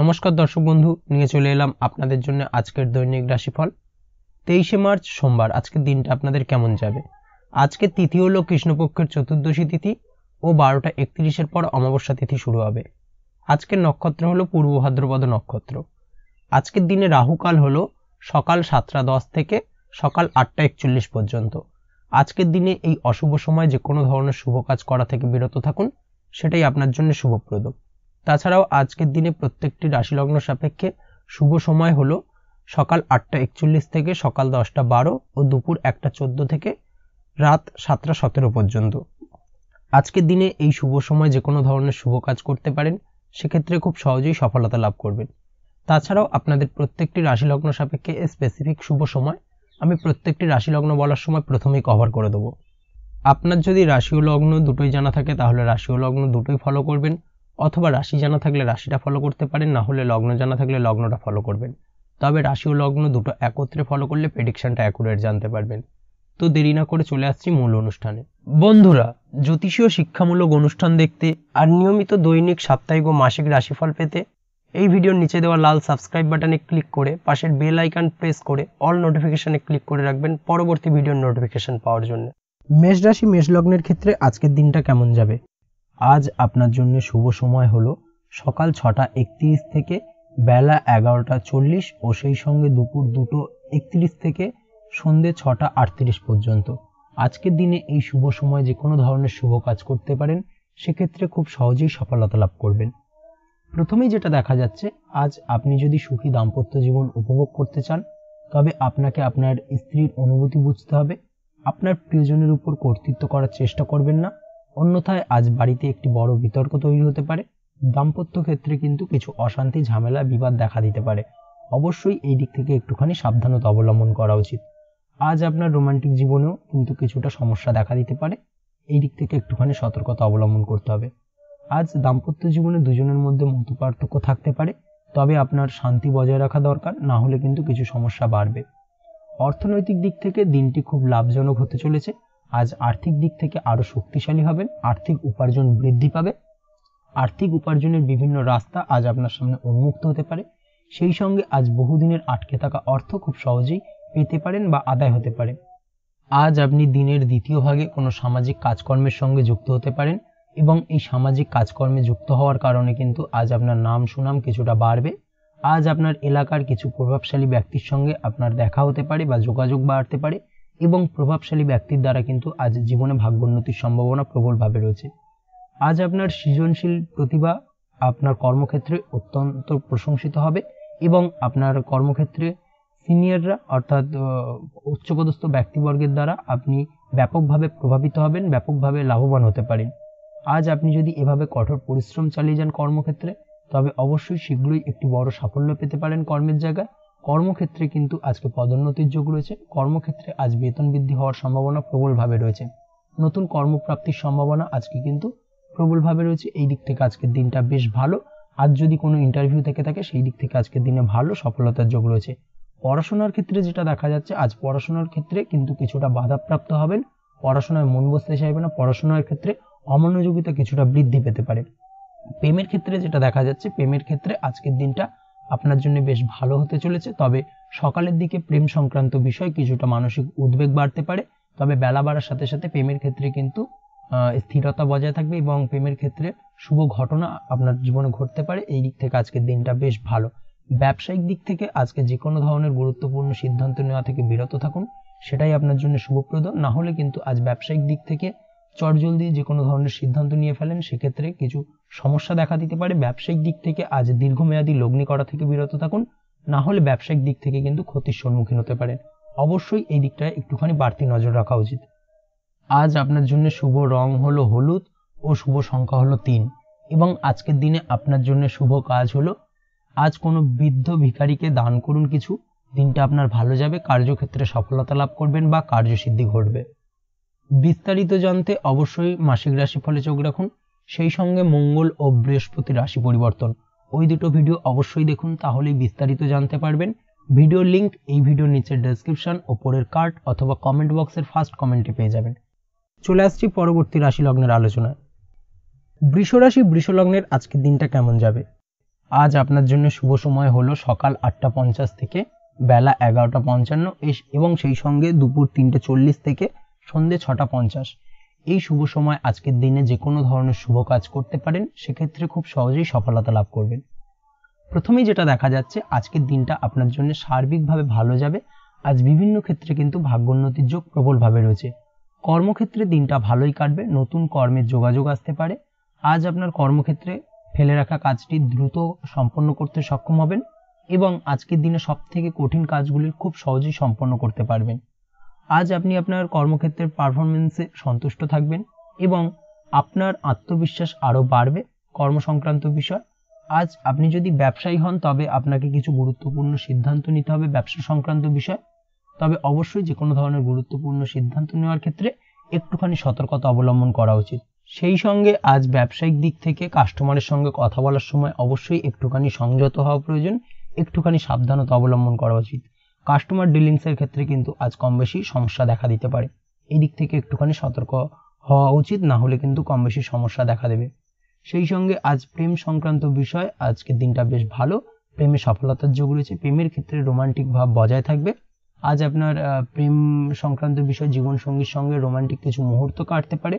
নমস্কার দর্শক বন্ধু নিয়ে চলে এলাম আপনাদের জন্য আজকের দৈনিক রাশিফল তেইশে মার্চ সোমবার আজকের দিনটা আপনাদের কেমন যাবে আজকে তিথি হলো কৃষ্ণপক্ষের চতুর্দশী তিথি ও বারোটা একত্রিশের পর অমাবস্যা তিথি শুরু হবে আজকের নক্ষত্র হলো পূর্ব ভাদ্রপদ নক্ষত্র আজকের দিনে রাহুকাল হলো সকাল সাতটা দশ থেকে সকাল আটটা একচল্লিশ পর্যন্ত আজকের দিনে এই অশুভ সময় যে কোনো ধরনের শুভ কাজ করা থেকে বিরত থাকুন সেটাই আপনার জন্য শুভপ্রদ তাছাড়াও আজকের দিনে প্রত্যেকটি রাশি লগ্ন সাপেক্ষে শুভ সময় হলো সকাল আটটা একচল্লিশ থেকে সকাল দশটা বারো ও দুপুর একটা চোদ্দ থেকে রাত সাতটা সতেরো পর্যন্ত আজকের দিনে এই শুভ সময় যে কোনো ধরনের শুভ কাজ করতে পারেন সেক্ষেত্রে খুব সহজেই সফলতা লাভ করবেন তাছাড়াও আপনাদের প্রত্যেকটি রাশি লগ্ন সাপেক্ষে স্পেসিফিক শুভ সময় আমি প্রত্যেকটি রাশি লগ্ন বলার সময় প্রথমেই কভার করে দেবো আপনার যদি রাশি ও লগ্ন দুটোই জানা থাকে তাহলে রাশি ও লগ্ন দুটোই ফলো করবেন অথবা রাশি জানা থাকলে রাশিটা ফলো করতে পারেন না হলে লগ্ন জানা থাকলে লগ্নটা ফলো করবেন তবে রাশি ও লগ্ন দুটো একত্রে ফলো করলে প্রেডিকশনটা অ্যাকুরেট জানতে পারবেন তো দেরি না করে চলে আসছি মূল অনুষ্ঠানে বন্ধুরা জ্যোতিষীয় শিক্ষামূলক অনুষ্ঠান দেখতে আর নিয়মিত দৈনিক সাপ্তাহিক ও মাসিক রাশিফল পেতে এই ভিডিওর নিচে দেওয়া লাল সাবস্ক্রাইব বাটনে ক্লিক করে পাশের বেল আইকন প্রেস করে অল নোটিফিকেশনে ক্লিক করে রাখবেন পরবর্তী ভিডিওর নোটিফিকেশন পাওয়ার জন্য মেষ রাশি মেষ লগ্নের ক্ষেত্রে আজকের দিনটা কেমন যাবে আজ আপনার জন্য শুভ সময় হল সকাল ছটা একত্রিশ থেকে বেলা এগারোটা চল্লিশ ও সেই সঙ্গে দুপুর দুটো একত্রিশ থেকে সন্ধে ছটা আটত্রিশ পর্যন্ত আজকের দিনে এই শুভ সময় যে কোনো ধরনের শুভ কাজ করতে পারেন সেক্ষেত্রে খুব সহজেই সফলতা লাভ করবেন প্রথমেই যেটা দেখা যাচ্ছে আজ আপনি যদি সুখী দাম্পত্য জীবন উপভোগ করতে চান তবে আপনাকে আপনার স্ত্রীর অনুভূতি বুঝতে হবে আপনার প্রিয়জনের উপর কর্তৃত্ব করার চেষ্টা করবেন না অন্যথায় আজ বাড়িতে একটি বড় বিতর্ক তৈরি হতে পারে দাম্পত্য ক্ষেত্রে কিন্তু কিছু অশান্তি ঝামেলা বিবাদ দেখা দিতে পারে অবশ্যই এই দিক থেকে একটুখানি সাবধানতা অবলম্বন করা উচিত আজ আপনার রোমান্টিক জীবনেও কিন্তু কিছুটা সমস্যা দেখা দিতে পারে এই দিক থেকে একটুখানি সতর্কতা অবলম্বন করতে হবে আজ দাম্পত্য জীবনে দুজনের মধ্যে মত পার্থক্য থাকতে পারে তবে আপনার শান্তি বজায় রাখা দরকার না হলে কিন্তু কিছু সমস্যা বাড়বে অর্থনৈতিক দিক থেকে দিনটি খুব লাভজনক হতে চলেছে আজ আর্থিক দিক থেকে আরও শক্তিশালী হবেন আর্থিক উপার্জন বৃদ্ধি পাবে আর্থিক উপার্জনের বিভিন্ন রাস্তা আজ আপনার সামনে উন্মুক্ত হতে পারে সেই সঙ্গে আজ বহুদিনের আটকে থাকা অর্থ খুব সহজেই পেতে পারেন বা আদায় হতে পারে আজ আপনি দিনের দ্বিতীয় ভাগে কোনো সামাজিক কাজকর্মের সঙ্গে যুক্ত হতে পারেন এবং এই সামাজিক কাজকর্মে যুক্ত হওয়ার কারণে কিন্তু আজ আপনার নাম সুনাম কিছুটা বাড়বে আজ আপনার এলাকার কিছু প্রভাবশালী ব্যক্তির সঙ্গে আপনার দেখা হতে পারে বা যোগাযোগ বাড়তে পারে এবং প্রভাবশালী ব্যক্তির দ্বারা কিন্তু আজ জীবনে ভাগ্যোন্নতির সম্ভাবনা প্রবলভাবে রয়েছে আজ আপনার সৃজনশীল প্রতিভা আপনার কর্মক্ষেত্রে অত্যন্ত প্রশংসিত হবে এবং আপনার কর্মক্ষেত্রে সিনিয়ররা অর্থাৎ উচ্চপদস্থ ব্যক্তিবর্গের দ্বারা আপনি ব্যাপকভাবে প্রভাবিত হবেন ব্যাপকভাবে লাভবান হতে পারেন আজ আপনি যদি এভাবে কঠোর পরিশ্রম চালিয়ে যান কর্মক্ষেত্রে তবে অবশ্যই শীঘ্রই একটি বড় সাফল্য পেতে পারেন কর্মের জায়গায় কর্মক্ষেত্রে কিন্তু আজকে পদোন্নতির যোগ রয়েছে কর্মক্ষেত্রে আজ বেতন বৃদ্ধি হওয়ার সম্ভাবনা প্রবলভাবে রয়েছে নতুন কর্মপ্রাপ্তির সম্ভাবনা আজকে কিন্তু প্রবলভাবে রয়েছে এই দিক থেকে আজকের দিনটা বেশ ভালো আজ যদি কোনো ইন্টারভিউ থেকে থাকে সেই দিক থেকে আজকের দিনে ভালো সফলতার যোগ রয়েছে পড়াশোনার ক্ষেত্রে যেটা দেখা যাচ্ছে আজ পড়াশোনার ক্ষেত্রে কিন্তু কিছুটা বাধাপ্রাপ্ত হবেন পড়াশোনায় মন বসতে চাইবে না পড়াশোনার ক্ষেত্রে অমনোযোগিতা কিছুটা বৃদ্ধি পেতে পারে প্রেমের ক্ষেত্রে যেটা দেখা যাচ্ছে প্রেমের ক্ষেত্রে আজকের দিনটা আপনার জন্য বেশ ভালো হতে চলেছে তবে সকালের দিকে প্রেম সংক্রান্ত বিষয় কিছুটা মানসিক উদ্বেগ বাড়তে পারে তবে বেলা বাড়ার সাথে সাথে প্রেমের ক্ষেত্রে কিন্তু স্থিরতা বজায় থাকবে এবং প্রেমের ক্ষেত্রে শুভ ঘটনা আপনার জীবনে ঘটতে পারে এই দিক থেকে আজকের দিনটা বেশ ভালো ব্যবসায়িক দিক থেকে আজকে যে কোনো ধরনের গুরুত্বপূর্ণ সিদ্ধান্ত নেওয়া থেকে বিরত থাকুন সেটাই আপনার জন্য শুভপ্রদ না হলে কিন্তু আজ ব্যবসায়িক দিক থেকে চটজলদি যে কোনো ধরনের সিদ্ধান্ত নিয়ে ফেলেন সেক্ষেত্রে কিছু সমস্যা দেখা দিতে পারে ব্যবসায়িক দিক থেকে আজ দীর্ঘমেয়াদী লগ্নি করা থেকে বিরত থাকুন না হলে ব্যবসায়িক দিক থেকে কিন্তু ক্ষতির সম্মুখীন হতে পারেন অবশ্যই এই দিকটায় একটুখানি বাড়তি নজর রাখা উচিত আজ আপনার জন্য শুভ রং হলো হলুদ ও শুভ সংখ্যা হলো তিন এবং আজকের দিনে আপনার জন্য শুভ কাজ হলো আজ কোনো বৃদ্ধ ভিখারিকে দান করুন কিছু দিনটা আপনার ভালো যাবে কার্যক্ষেত্রে সফলতা লাভ করবেন বা কার্যসিদ্ধি ঘটবে বিস্তারিত জানতে অবশ্যই মাসিক রাশি ফলে চোখ রাখুন সেই সঙ্গে মঙ্গল ও বৃহস্পতি রাশি পরিবর্তন ওই দুটো ভিডিও অবশ্যই দেখুন তাহলেই বিস্তারিত জানতে পারবেন ভিডিও লিংক এই ভিডিও নিচের ডেসক্রিপশন ওপরের কার্ড অথবা কমেন্ট বক্সের ফার্স্ট কমেন্টে পেয়ে যাবেন চলে আসছি পরবর্তী রাশি লগ্নের আলোচনায় বৃষ রাশি বৃষলগ্নের আজকের দিনটা কেমন যাবে আজ আপনার জন্য শুভ সময় হলো সকাল আটটা পঞ্চাশ থেকে বেলা এগারোটা পঞ্চান্ন এবং সেই সঙ্গে দুপুর তিনটে চল্লিশ থেকে সন্ধে ছটা পঞ্চাশ এই শুভ সময় আজকের দিনে যে কোনো ধরনের শুভ কাজ করতে পারেন সেক্ষেত্রে খুব সহজেই সফলতা লাভ করবেন প্রথমেই যেটা দেখা যাচ্ছে আজকের দিনটা আপনার জন্য সার্বিকভাবে ভালো যাবে আজ বিভিন্ন ক্ষেত্রে কিন্তু ভাগ্যোন্নতির যোগ প্রবলভাবে রয়েছে কর্মক্ষেত্রে দিনটা ভালোই কাটবে নতুন কর্মের যোগাযোগ আসতে পারে আজ আপনার কর্মক্ষেত্রে ফেলে রাখা কাজটি দ্রুত সম্পন্ন করতে সক্ষম হবেন এবং আজকের দিনে সব থেকে কঠিন কাজগুলি খুব সহজেই সম্পন্ন করতে পারবেন আজ আপনি আপনার কর্মক্ষেত্রের পারফরমেন্সে সন্তুষ্ট থাকবেন এবং আপনার আত্মবিশ্বাস আরও বাড়বে কর্মসংক্রান্ত বিষয় আজ আপনি যদি ব্যবসায়ী হন তবে আপনাকে কিছু গুরুত্বপূর্ণ সিদ্ধান্ত নিতে হবে ব্যবসা সংক্রান্ত বিষয় তবে অবশ্যই যে কোনো ধরনের গুরুত্বপূর্ণ সিদ্ধান্ত নেওয়ার ক্ষেত্রে একটুখানি সতর্কতা অবলম্বন করা উচিত সেই সঙ্গে আজ ব্যবসায়িক দিক থেকে কাস্টমারের সঙ্গে কথা বলার সময় অবশ্যই একটুখানি সংযত হওয়া প্রয়োজন একটুখানি সাবধানতা অবলম্বন করা উচিত কাস্টমার ডিলিংসের ক্ষেত্রে কিন্তু আজ কম বেশি সমস্যা দেখা দিতে পারে এই দিক থেকে একটুখানি সতর্ক হওয়া উচিত না হলে কিন্তু কম বেশি সমস্যা দেখা দেবে সেই সঙ্গে আজ প্রেম সংক্রান্ত বিষয় আজকের দিনটা বেশ ভালো প্রেমে সফলতার যোগ রয়েছে প্রেমের ক্ষেত্রে রোমান্টিক ভাব বজায় থাকবে আজ আপনার প্রেম সংক্রান্ত বিষয় জীবন সঙ্গীর সঙ্গে রোমান্টিক কিছু মুহূর্ত কাটতে পারে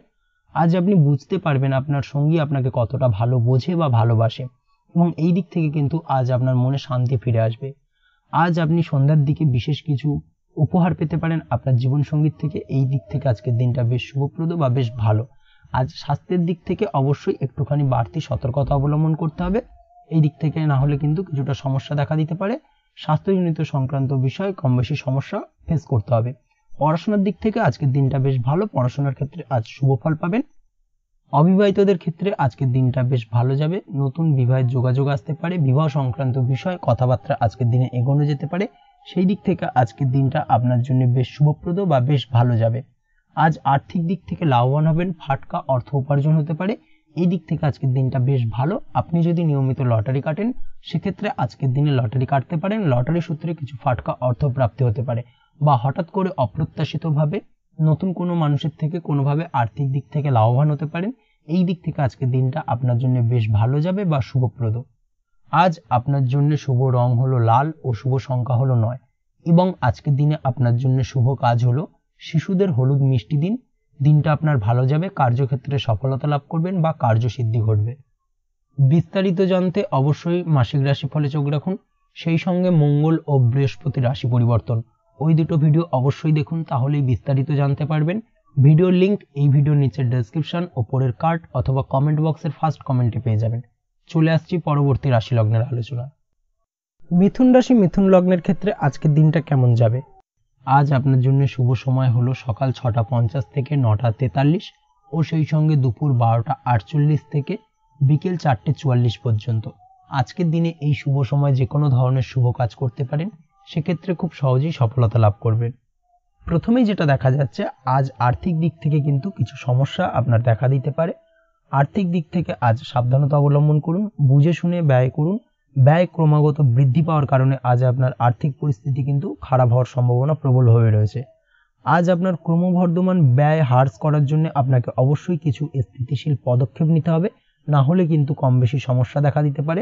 আজ আপনি বুঝতে পারবেন আপনার সঙ্গী আপনাকে কতটা ভালো বোঝে বা ভালোবাসে এবং এই দিক থেকে কিন্তু আজ আপনার মনে শান্তি ফিরে আসবে আজ আপনি সন্ধ্যার দিকে বিশেষ কিছু উপহার পেতে পারেন আপনার জীবন সঙ্গীত থেকে এই দিক থেকে আজকের দিনটা বেশ শুভপ্রদ বা বেশ ভালো আজ স্বাস্থ্যের দিক থেকে অবশ্যই একটুখানি বাড়তি সতর্কতা অবলম্বন করতে হবে এই দিক থেকে না হলে কিন্তু কিছুটা সমস্যা দেখা দিতে পারে স্বাস্থ্যজনিত সংক্রান্ত বিষয়ে কম বেশি সমস্যা ফেস করতে হবে পড়াশোনার দিক থেকে আজকের দিনটা বেশ ভালো পড়াশোনার ক্ষেত্রে আজ শুভ ফল পাবেন অবিবাহিতদের ক্ষেত্রে আজকের দিনটা বেশ ভালো যাবে নতুন বিবাহের যোগাযোগ আসতে পারে বিবাহ সংক্রান্ত বিষয়ে কথাবার্তা আজকের দিনে এগোনো যেতে পারে সেই দিক থেকে আজকের দিনটা আপনার জন্য বেশ শুভপ্রদ বা বেশ ভালো যাবে আজ আর্থিক দিক থেকে লাভবান হবেন ফাটকা অর্থ উপার্জন হতে পারে এই দিক থেকে আজকের দিনটা বেশ ভালো আপনি যদি নিয়মিত লটারি কাটেন সেক্ষেত্রে আজকের দিনে লটারি কাটতে পারেন লটারি সূত্রে কিছু ফাটকা অর্থ প্রাপ্তি হতে পারে বা হঠাৎ করে অপ্রত্যাশিতভাবে নতুন কোনো মানুষের থেকে কোনোভাবে আর্থিক দিক থেকে লাভবান হতে পারেন এই দিক থেকে আজকের দিনটা আপনার জন্য বেশ ভালো যাবে বা শুভপ্রদ আজ আপনার জন্য শুভ রং হলো লাল ও শুভ সংখ্যা হলো নয় এবং আজকের দিনে আপনার জন্য শুভ কাজ হলো শিশুদের হলুদ মিষ্টি দিন দিনটা আপনার ভালো যাবে কার্যক্ষেত্রে সফলতা লাভ করবেন বা কার্যসিদ্ধি ঘটবে বিস্তারিত জানতে অবশ্যই মাসিক রাশি ফলে চোখ রাখুন সেই সঙ্গে মঙ্গল ও বৃহস্পতি রাশি পরিবর্তন ওই দুটো ভিডিও অবশ্যই দেখুন তাহলেই বিস্তারিত জানতে পারবেন ভিডিও লিংক এই ভিডিওর নিচের ডেসক্রিপশন ওপরের কার্ড অথবা কমেন্ট বক্সের ফার্স্ট কমেন্টে পেয়ে যাবেন চলে আসছি পরবর্তী রাশি লগ্নের আলোচনা মিথুন রাশি মিথুন লগ্নের ক্ষেত্রে আজকের দিনটা কেমন যাবে আজ আপনার জন্য শুভ সময় হলো সকাল ছটা পঞ্চাশ থেকে নটা তেতাল্লিশ ও সেই সঙ্গে দুপুর বারোটা আটচল্লিশ থেকে বিকেল চারটে চুয়াল্লিশ পর্যন্ত আজকের দিনে এই শুভ সময় যে কোনো ধরনের শুভ কাজ করতে পারেন সেক্ষেত্রে খুব সহজেই সফলতা লাভ করবেন প্রথমেই যেটা দেখা যাচ্ছে আজ আর্থিক দিক থেকে কিন্তু কিছু সমস্যা আপনার দেখা দিতে পারে আর্থিক দিক থেকে আজ সাবধানতা অবলম্বন করুন বুঝে শুনে ব্যয় করুন ব্যয় ক্রমাগত বৃদ্ধি পাওয়ার কারণে আজ আপনার আর্থিক পরিস্থিতি কিন্তু খারাপ হওয়ার সম্ভাবনা প্রবল হয়ে রয়েছে আজ আপনার ক্রমবর্ধমান ব্যয় হার্স করার জন্য আপনাকে অবশ্যই কিছু স্থিতিশীল পদক্ষেপ নিতে হবে না হলে কিন্তু কম বেশি সমস্যা দেখা দিতে পারে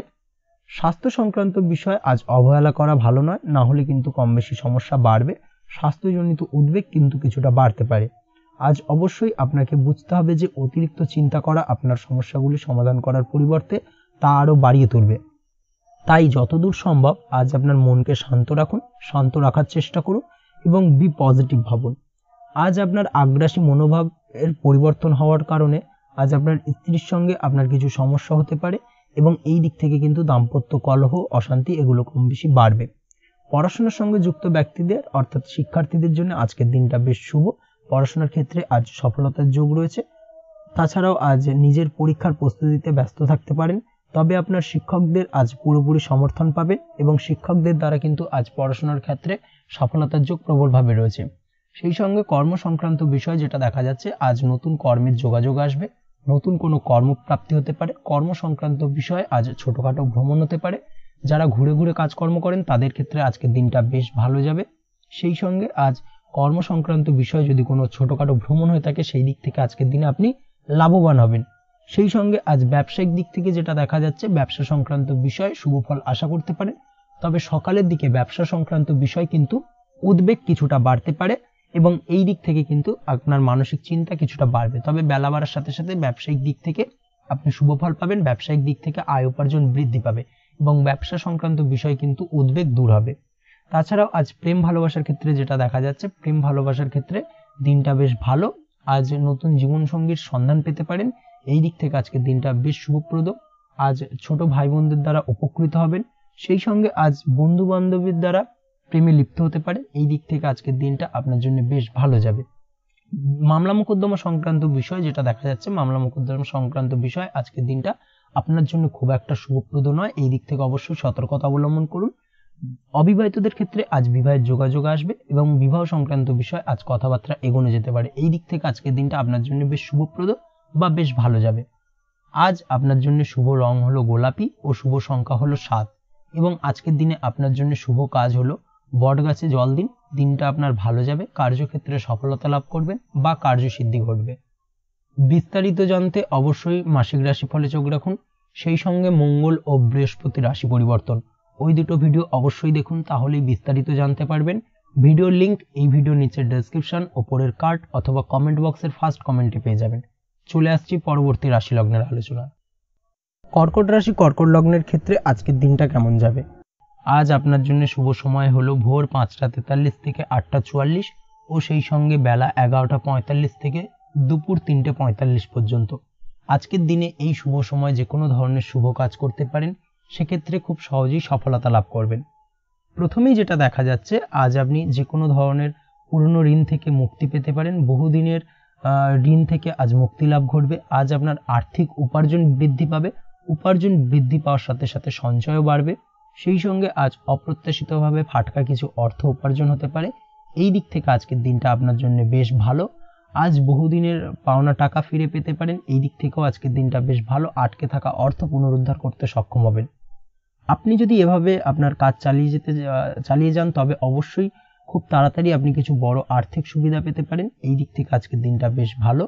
স্বাস্থ্য সংক্রান্ত বিষয় আজ অবহেলা করা ভালো নয় না হলে কিন্তু কম বেশি সমস্যা বাড়বে স্বাস্থ্যজনিত উদ্বেগ কিন্তু কিছুটা বাড়তে পারে আজ অবশ্যই আপনাকে বুঝতে হবে যে অতিরিক্ত চিন্তা করা আপনার সমস্যাগুলি সমাধান করার পরিবর্তে তা আরও বাড়িয়ে তুলবে তাই যতদূর সম্ভব আজ আপনার মনকে শান্ত রাখুন শান্ত রাখার চেষ্টা করুন এবং বি পজিটিভ ভাবুন আজ আপনার আগ্রাসী মনোভাবের পরিবর্তন হওয়ার কারণে আজ আপনার স্ত্রীর সঙ্গে আপনার কিছু সমস্যা হতে পারে এবং এই দিক থেকে কিন্তু দাম্পত্য কলহ অশান্তি এগুলো কম বেশি বাড়বে পড়াশোনার সঙ্গে যুক্ত ব্যক্তিদের অর্থাৎ শিক্ষার্থীদের জন্য আজকের দিনটা বেশ শুভ পড়াশোনার ক্ষেত্রে আজ সফলতার যোগ রয়েছে তাছাড়াও আজ নিজের পরীক্ষার প্রস্তুতিতে ব্যস্ত থাকতে পারেন তবে আপনার শিক্ষকদের আজ পুরোপুরি সমর্থন পাবেন এবং শিক্ষকদের দ্বারা কিন্তু আজ পড়াশোনার ক্ষেত্রে সফলতার যোগ প্রবলভাবে রয়েছে সেই সঙ্গে কর্ম সংক্রান্ত বিষয় যেটা দেখা যাচ্ছে আজ নতুন কর্মের যোগাযোগ আসবে নতুন কোনো কর্মপ্রাপ্তি হতে পারে কর্ম সংক্রান্ত বিষয় আজ ছোটোখাটো ভ্রমণ হতে পারে যারা ঘুরে ঘুরে কাজকর্ম করেন তাদের ক্ষেত্রে আজকের দিনটা বেশ ভালো যাবে সেই সঙ্গে আজ কর্ম সংক্রান্ত বিষয় যদি কোনো ছোটোখাটো ভ্রমণ হয়ে থাকে সেই দিক থেকে আজকের দিনে আপনি লাভবান হবেন সেই সঙ্গে আজ ব্যবসায়িক দিক থেকে যেটা দেখা যাচ্ছে ব্যবসা সংক্রান্ত বিষয় শুভ ফল আশা করতে পারে তবে সকালের দিকে ব্যবসা সংক্রান্ত বিষয় কিন্তু উদ্বেগ কিছুটা বাড়তে পারে এবং এই দিক থেকে কিন্তু আপনার মানসিক চিন্তা কিছুটা বাড়বে তবে বেলা বাড়ার সাথে সাথে ব্যবসায়িক দিক থেকে আপনি শুভ ফল পাবেন ব্যবসায়িক দিক থেকে আয় উপার্জন বৃদ্ধি পাবে এবং ব্যবসা সংক্রান্ত বিষয় কিন্তু উদ্বেগ দূর হবে তাছাড়াও আজ প্রেম ভালোবাসার ক্ষেত্রে যেটা দেখা যাচ্ছে প্রেম ভালোবাসার ক্ষেত্রে দিনটা বেশ ভালো আজ নতুন জীবনসঙ্গীর সন্ধান পেতে পারেন এই দিক থেকে আজকে দিনটা বেশ শুভপ্রদ আজ ছোট ভাই বোনদের দ্বারা উপকৃত হবেন সেই সঙ্গে আজ বন্ধু বান্ধবীর দ্বারা প্রেমে লিপ্ত হতে পারে এই দিক থেকে আজকের দিনটা আপনার জন্য বেশ ভালো যাবে মামলা মোকদ্দমা সংক্রান্ত বিষয় যেটা দেখা যাচ্ছে মামলা মোকদ্দমা সংক্রান্ত বিষয় আজকের দিনটা আপনার জন্য খুব একটা শুভপ্রদ নয় এই দিক থেকে অবশ্যই সতর্কতা অবলম্বন করুন অবিবাহিতদের ক্ষেত্রে আজ বিবাহের যোগাযোগ আসবে এবং বিবাহ সংক্রান্ত বিষয় আজ কথাবার্তা এগোনো যেতে পারে এই দিক থেকে আজকের দিনটা আপনার জন্য বেশ শুভপ্রদ বা বেশ ভালো যাবে আজ আপনার জন্য শুভ রং হলো গোলাপি ও শুভ সংখ্যা হলো সাত এবং আজকের দিনে আপনার জন্য শুভ কাজ হলো বট গাছে জল দিন দিনটা আপনার ভালো যাবে কার্যক্ষেত্রে সফলতা লাভ করবেন বা কার্যসিদ্ধি ঘটবে বিস্তারিত জানতে অবশ্যই মাসিক রাশিফলে চোখ রাখুন সেই সঙ্গে মঙ্গল ও বৃহস্পতি রাশি পরিবর্তন ওই দুটো ভিডিও অবশ্যই দেখুন তাহলেই বিস্তারিত জানতে পারবেন ভিডিও লিংক এই ভিডিও নিচের ডেসক্রিপশন ওপরের কার্ড অথবা কমেন্ট বক্সের ফার্স্ট কমেন্টে পেয়ে যাবেন চলে আসছি পরবর্তী রাশি লগ্নের আলোচনা কর্কট রাশি কর্কট লগ্নের ক্ষেত্রে আজকের দিনটা কেমন যাবে আজ আপনার জন্য শুভ সময় হলো ভোর পাঁচটা তেতাল্লিশ থেকে আটটা চুয়াল্লিশ ও সেই সঙ্গে বেলা এগারোটা পঁয়তাল্লিশ থেকে দুপুর তিনটে পঁয়তাল্লিশ পর্যন্ত আজকের দিনে এই শুভ সময় যে কোনো ধরনের শুভ কাজ করতে পারেন সেক্ষেত্রে খুব সহজেই সফলতা লাভ করবেন প্রথমেই যেটা দেখা যাচ্ছে আজ আপনি যে কোনো ধরনের পুরনো ঋণ থেকে মুক্তি পেতে পারেন বহুদিনের ঋণ থেকে আজ মুক্তি লাভ ঘটবে আজ আপনার আর্থিক উপার্জন বৃদ্ধি পাবে উপার্জন বৃদ্ধি পাওয়ার সাথে সাথে সঞ্চয়ও বাড়বে সেই সঙ্গে আজ অপ্রত্যাশিতভাবে ফাটকা কিছু অর্থ উপার্জন হতে পারে এই দিক থেকে আজকের দিনটা আপনার জন্য বেশ ভালো আজ বহুদিনের পাওনা টাকা ফিরে পেতে পারেন এই দিক থেকেও আজকের দিনটা বেশ ভালো আটকে থাকা অর্থ পুনরুদ্ধার করতে সক্ষম হবেন আপনি যদি এভাবে আপনার কাজ চালিয়ে যেতে চালিয়ে যান তবে অবশ্যই খুব তাড়াতাড়ি আপনি কিছু বড় আর্থিক সুবিধা পেতে পারেন এই দিক থেকে আজকের দিনটা বেশ ভালো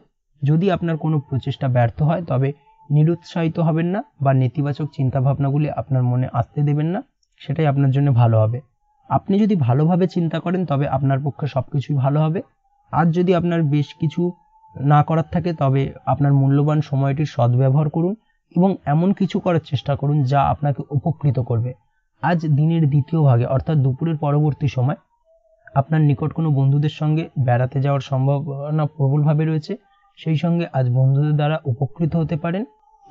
যদি আপনার কোনো প্রচেষ্টা ব্যর্থ হয় তবে নিরুৎসাহিত হবেন না বা নেতিবাচক চিন্তাভাবনাগুলি আপনার মনে আসতে দেবেন না সেটাই আপনার জন্য ভালো হবে আপনি যদি ভালোভাবে চিন্তা করেন তবে আপনার পক্ষে সব কিছুই ভালো হবে আর যদি আপনার বেশ কিছু না করার থাকে তবে আপনার মূল্যবান সময়টির সদ্ব্যবহার করুন এবং এমন কিছু করার চেষ্টা করুন যা আপনাকে উপকৃত করবে আজ দিনের দ্বিতীয় ভাগে অর্থাৎ দুপুরের পরবর্তী সময় আপনার নিকট কোনো বন্ধুদের সঙ্গে বেড়াতে যাওয়ার সম্ভাবনা প্রবলভাবে রয়েছে সেই সঙ্গে আজ বন্ধুদের দ্বারা উপকৃত হতে পারেন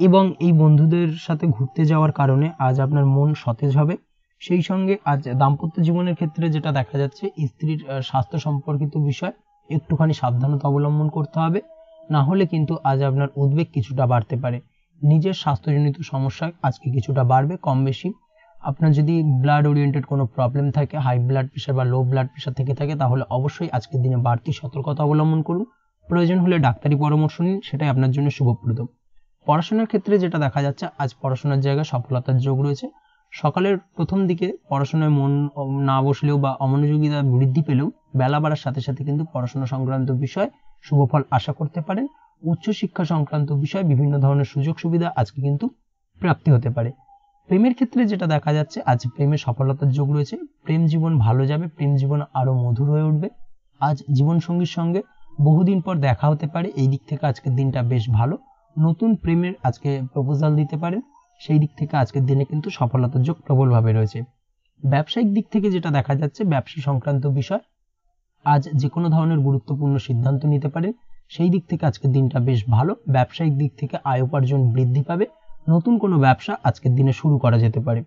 এবং এই বন্ধুদের সাথে ঘুরতে যাওয়ার কারণে আজ আপনার মন সতেজ হবে সেই সঙ্গে আজ দাম্পত্য জীবনের ক্ষেত্রে যেটা দেখা যাচ্ছে স্ত্রীর স্বাস্থ্য সম্পর্কিত বিষয় একটুখানি সাবধানতা অবলম্বন করতে হবে না হলে কিন্তু আজ আপনার উদ্বেগ কিছুটা বাড়তে পারে নিজের স্বাস্থ্যজনিত সমস্যা আজকে কিছুটা বাড়বে কম বেশি আপনার যদি ব্লাড ওরিয়েন্টেড কোনো প্রবলেম থাকে হাই ব্লাড প্রেশার বা লো ব্লাড প্রেশার থেকে থাকে তাহলে অবশ্যই আজকের দিনে বাড়তি সতর্কতা অবলম্বন করুন প্রয়োজন হলে ডাক্তারি পরামর্শ নিন সেটাই আপনার জন্য শুভপ্রদ পড়াশোনার ক্ষেত্রে যেটা দেখা যাচ্ছে আজ পড়াশোনার জায়গায় সফলতার যোগ রয়েছে সকালের প্রথম দিকে পড়াশোনায় মন না বসলেও বা অমনোযোগিতা বৃদ্ধি পেলেও বেলা বাড়ার সাথে সাথে কিন্তু পড়াশোনা সংক্রান্ত বিষয় শুভফল আশা করতে পারেন উচ্চশিক্ষা সংক্রান্ত বিষয় বিভিন্ন ধরনের সুযোগ সুবিধা আজকে কিন্তু প্রাপ্তি হতে পারে প্রেমের ক্ষেত্রে যেটা দেখা যাচ্ছে আজ প্রেমে সফলতার যোগ রয়েছে প্রেম জীবন ভালো যাবে প্রেম জীবন আরো মধুর হয়ে উঠবে আজ জীবনসঙ্গীর সঙ্গে বহুদিন পর দেখা হতে পারে এই দিক থেকে আজকের দিনটা বেশ ভালো নতুন প্রেমের আজকে প্রপোজাল দিতে পারেন সেই দিক থেকে আজকের দিনে কিন্তু সফলতার যোগ প্রবলভাবে রয়েছে ব্যবসায়িক দিক থেকে যেটা দেখা যাচ্ছে ব্যবসা সংক্রান্ত বিষয় আজ যে কোনো ধরনের গুরুত্বপূর্ণ সিদ্ধান্ত নিতে পারেন সেই দিক থেকে আজকের দিনটা বেশ ভালো ব্যবসায়িক দিক থেকে আয় উপার্জন বৃদ্ধি পাবে নতুন কোনো ব্যবসা আজকের দিনে শুরু করা যেতে পারে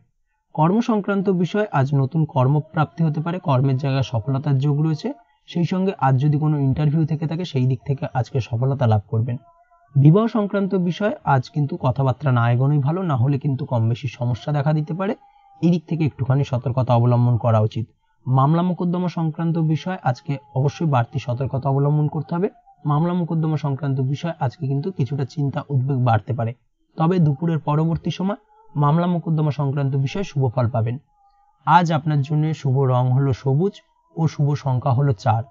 কর্ম সংক্রান্ত বিষয় আজ নতুন কর্মপ্রাপ্তি হতে পারে কর্মের জায়গায় সফলতার যোগ রয়েছে সেই সঙ্গে আজ যদি কোনো ইন্টারভিউ থেকে থাকে সেই দিক থেকে আজকে সফলতা লাভ করবেন বিবাহ সংক্রান্ত বিষয় আজ কিন্তু কথাবার্তা না এগোনোই ভালো না হলে কিন্তু কম বেশি সমস্যা দেখা দিতে পারে এই দিক থেকে একটুখানি সতর্কতা অবলম্বন করা উচিত মামলা মোকদ্দমা সংক্রান্ত বিষয় আজকে অবশ্যই বাড়তি সতর্কতা অবলম্বন করতে হবে মামলা মোকদ্দমা সংক্রান্ত বিষয় আজকে কিন্তু কিছুটা চিন্তা উদ্বেগ বাড়তে পারে তবে দুপুরের পরবর্তী সময় মামলা মোকদ্দমা সংক্রান্ত বিষয়ে শুভ ফল পাবেন আজ আপনার জন্য শুভ রং হলো সবুজ ও শুভ সংখ্যা হলো চার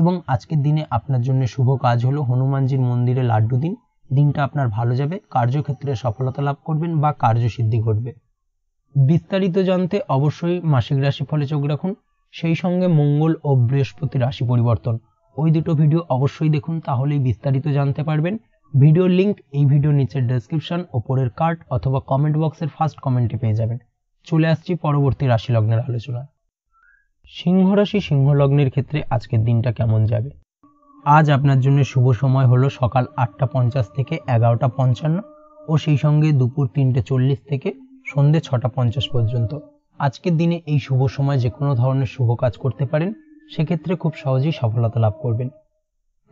এবং আজকের দিনে আপনার জন্য শুভ কাজ হলো হনুমানজির মন্দিরে লাড্ডু দিন দিনটা আপনার ভালো যাবে কার্যক্ষেত্রে সফলতা লাভ করবেন বা কার্যসিদ্ধি ঘটবে বিস্তারিত জানতে অবশ্যই মাসিক রাশিফলে চোখ রাখুন সেই সঙ্গে মঙ্গল ও বৃহস্পতি রাশি পরিবর্তন ওই দুটো ভিডিও অবশ্যই দেখুন তাহলেই বিস্তারিত জানতে পারবেন ভিডিওর লিঙ্ক এই ভিডিও নিচের ডেসক্রিপশন ওপরের কার্ড অথবা কমেন্ট বক্সের ফার্স্ট কমেন্টে পেয়ে যাবেন চলে আসছি পরবর্তী রাশি লগ্নের আলোচনা সিংহ রাশি সিংহ লগ্নের ক্ষেত্রে আজকের দিনটা কেমন যাবে আজ আপনার জন্য শুভ সময় হলো সকাল আটটা পঞ্চাশ থেকে এগারোটা পঞ্চান্ন ও সেই সঙ্গে দুপুর তিনটে চল্লিশ থেকে সন্ধে ছটা পঞ্চাশ পর্যন্ত আজকের দিনে এই শুভ সময় যে কোনো ধরনের শুভ কাজ করতে পারেন সেক্ষেত্রে খুব সহজেই সফলতা লাভ করবেন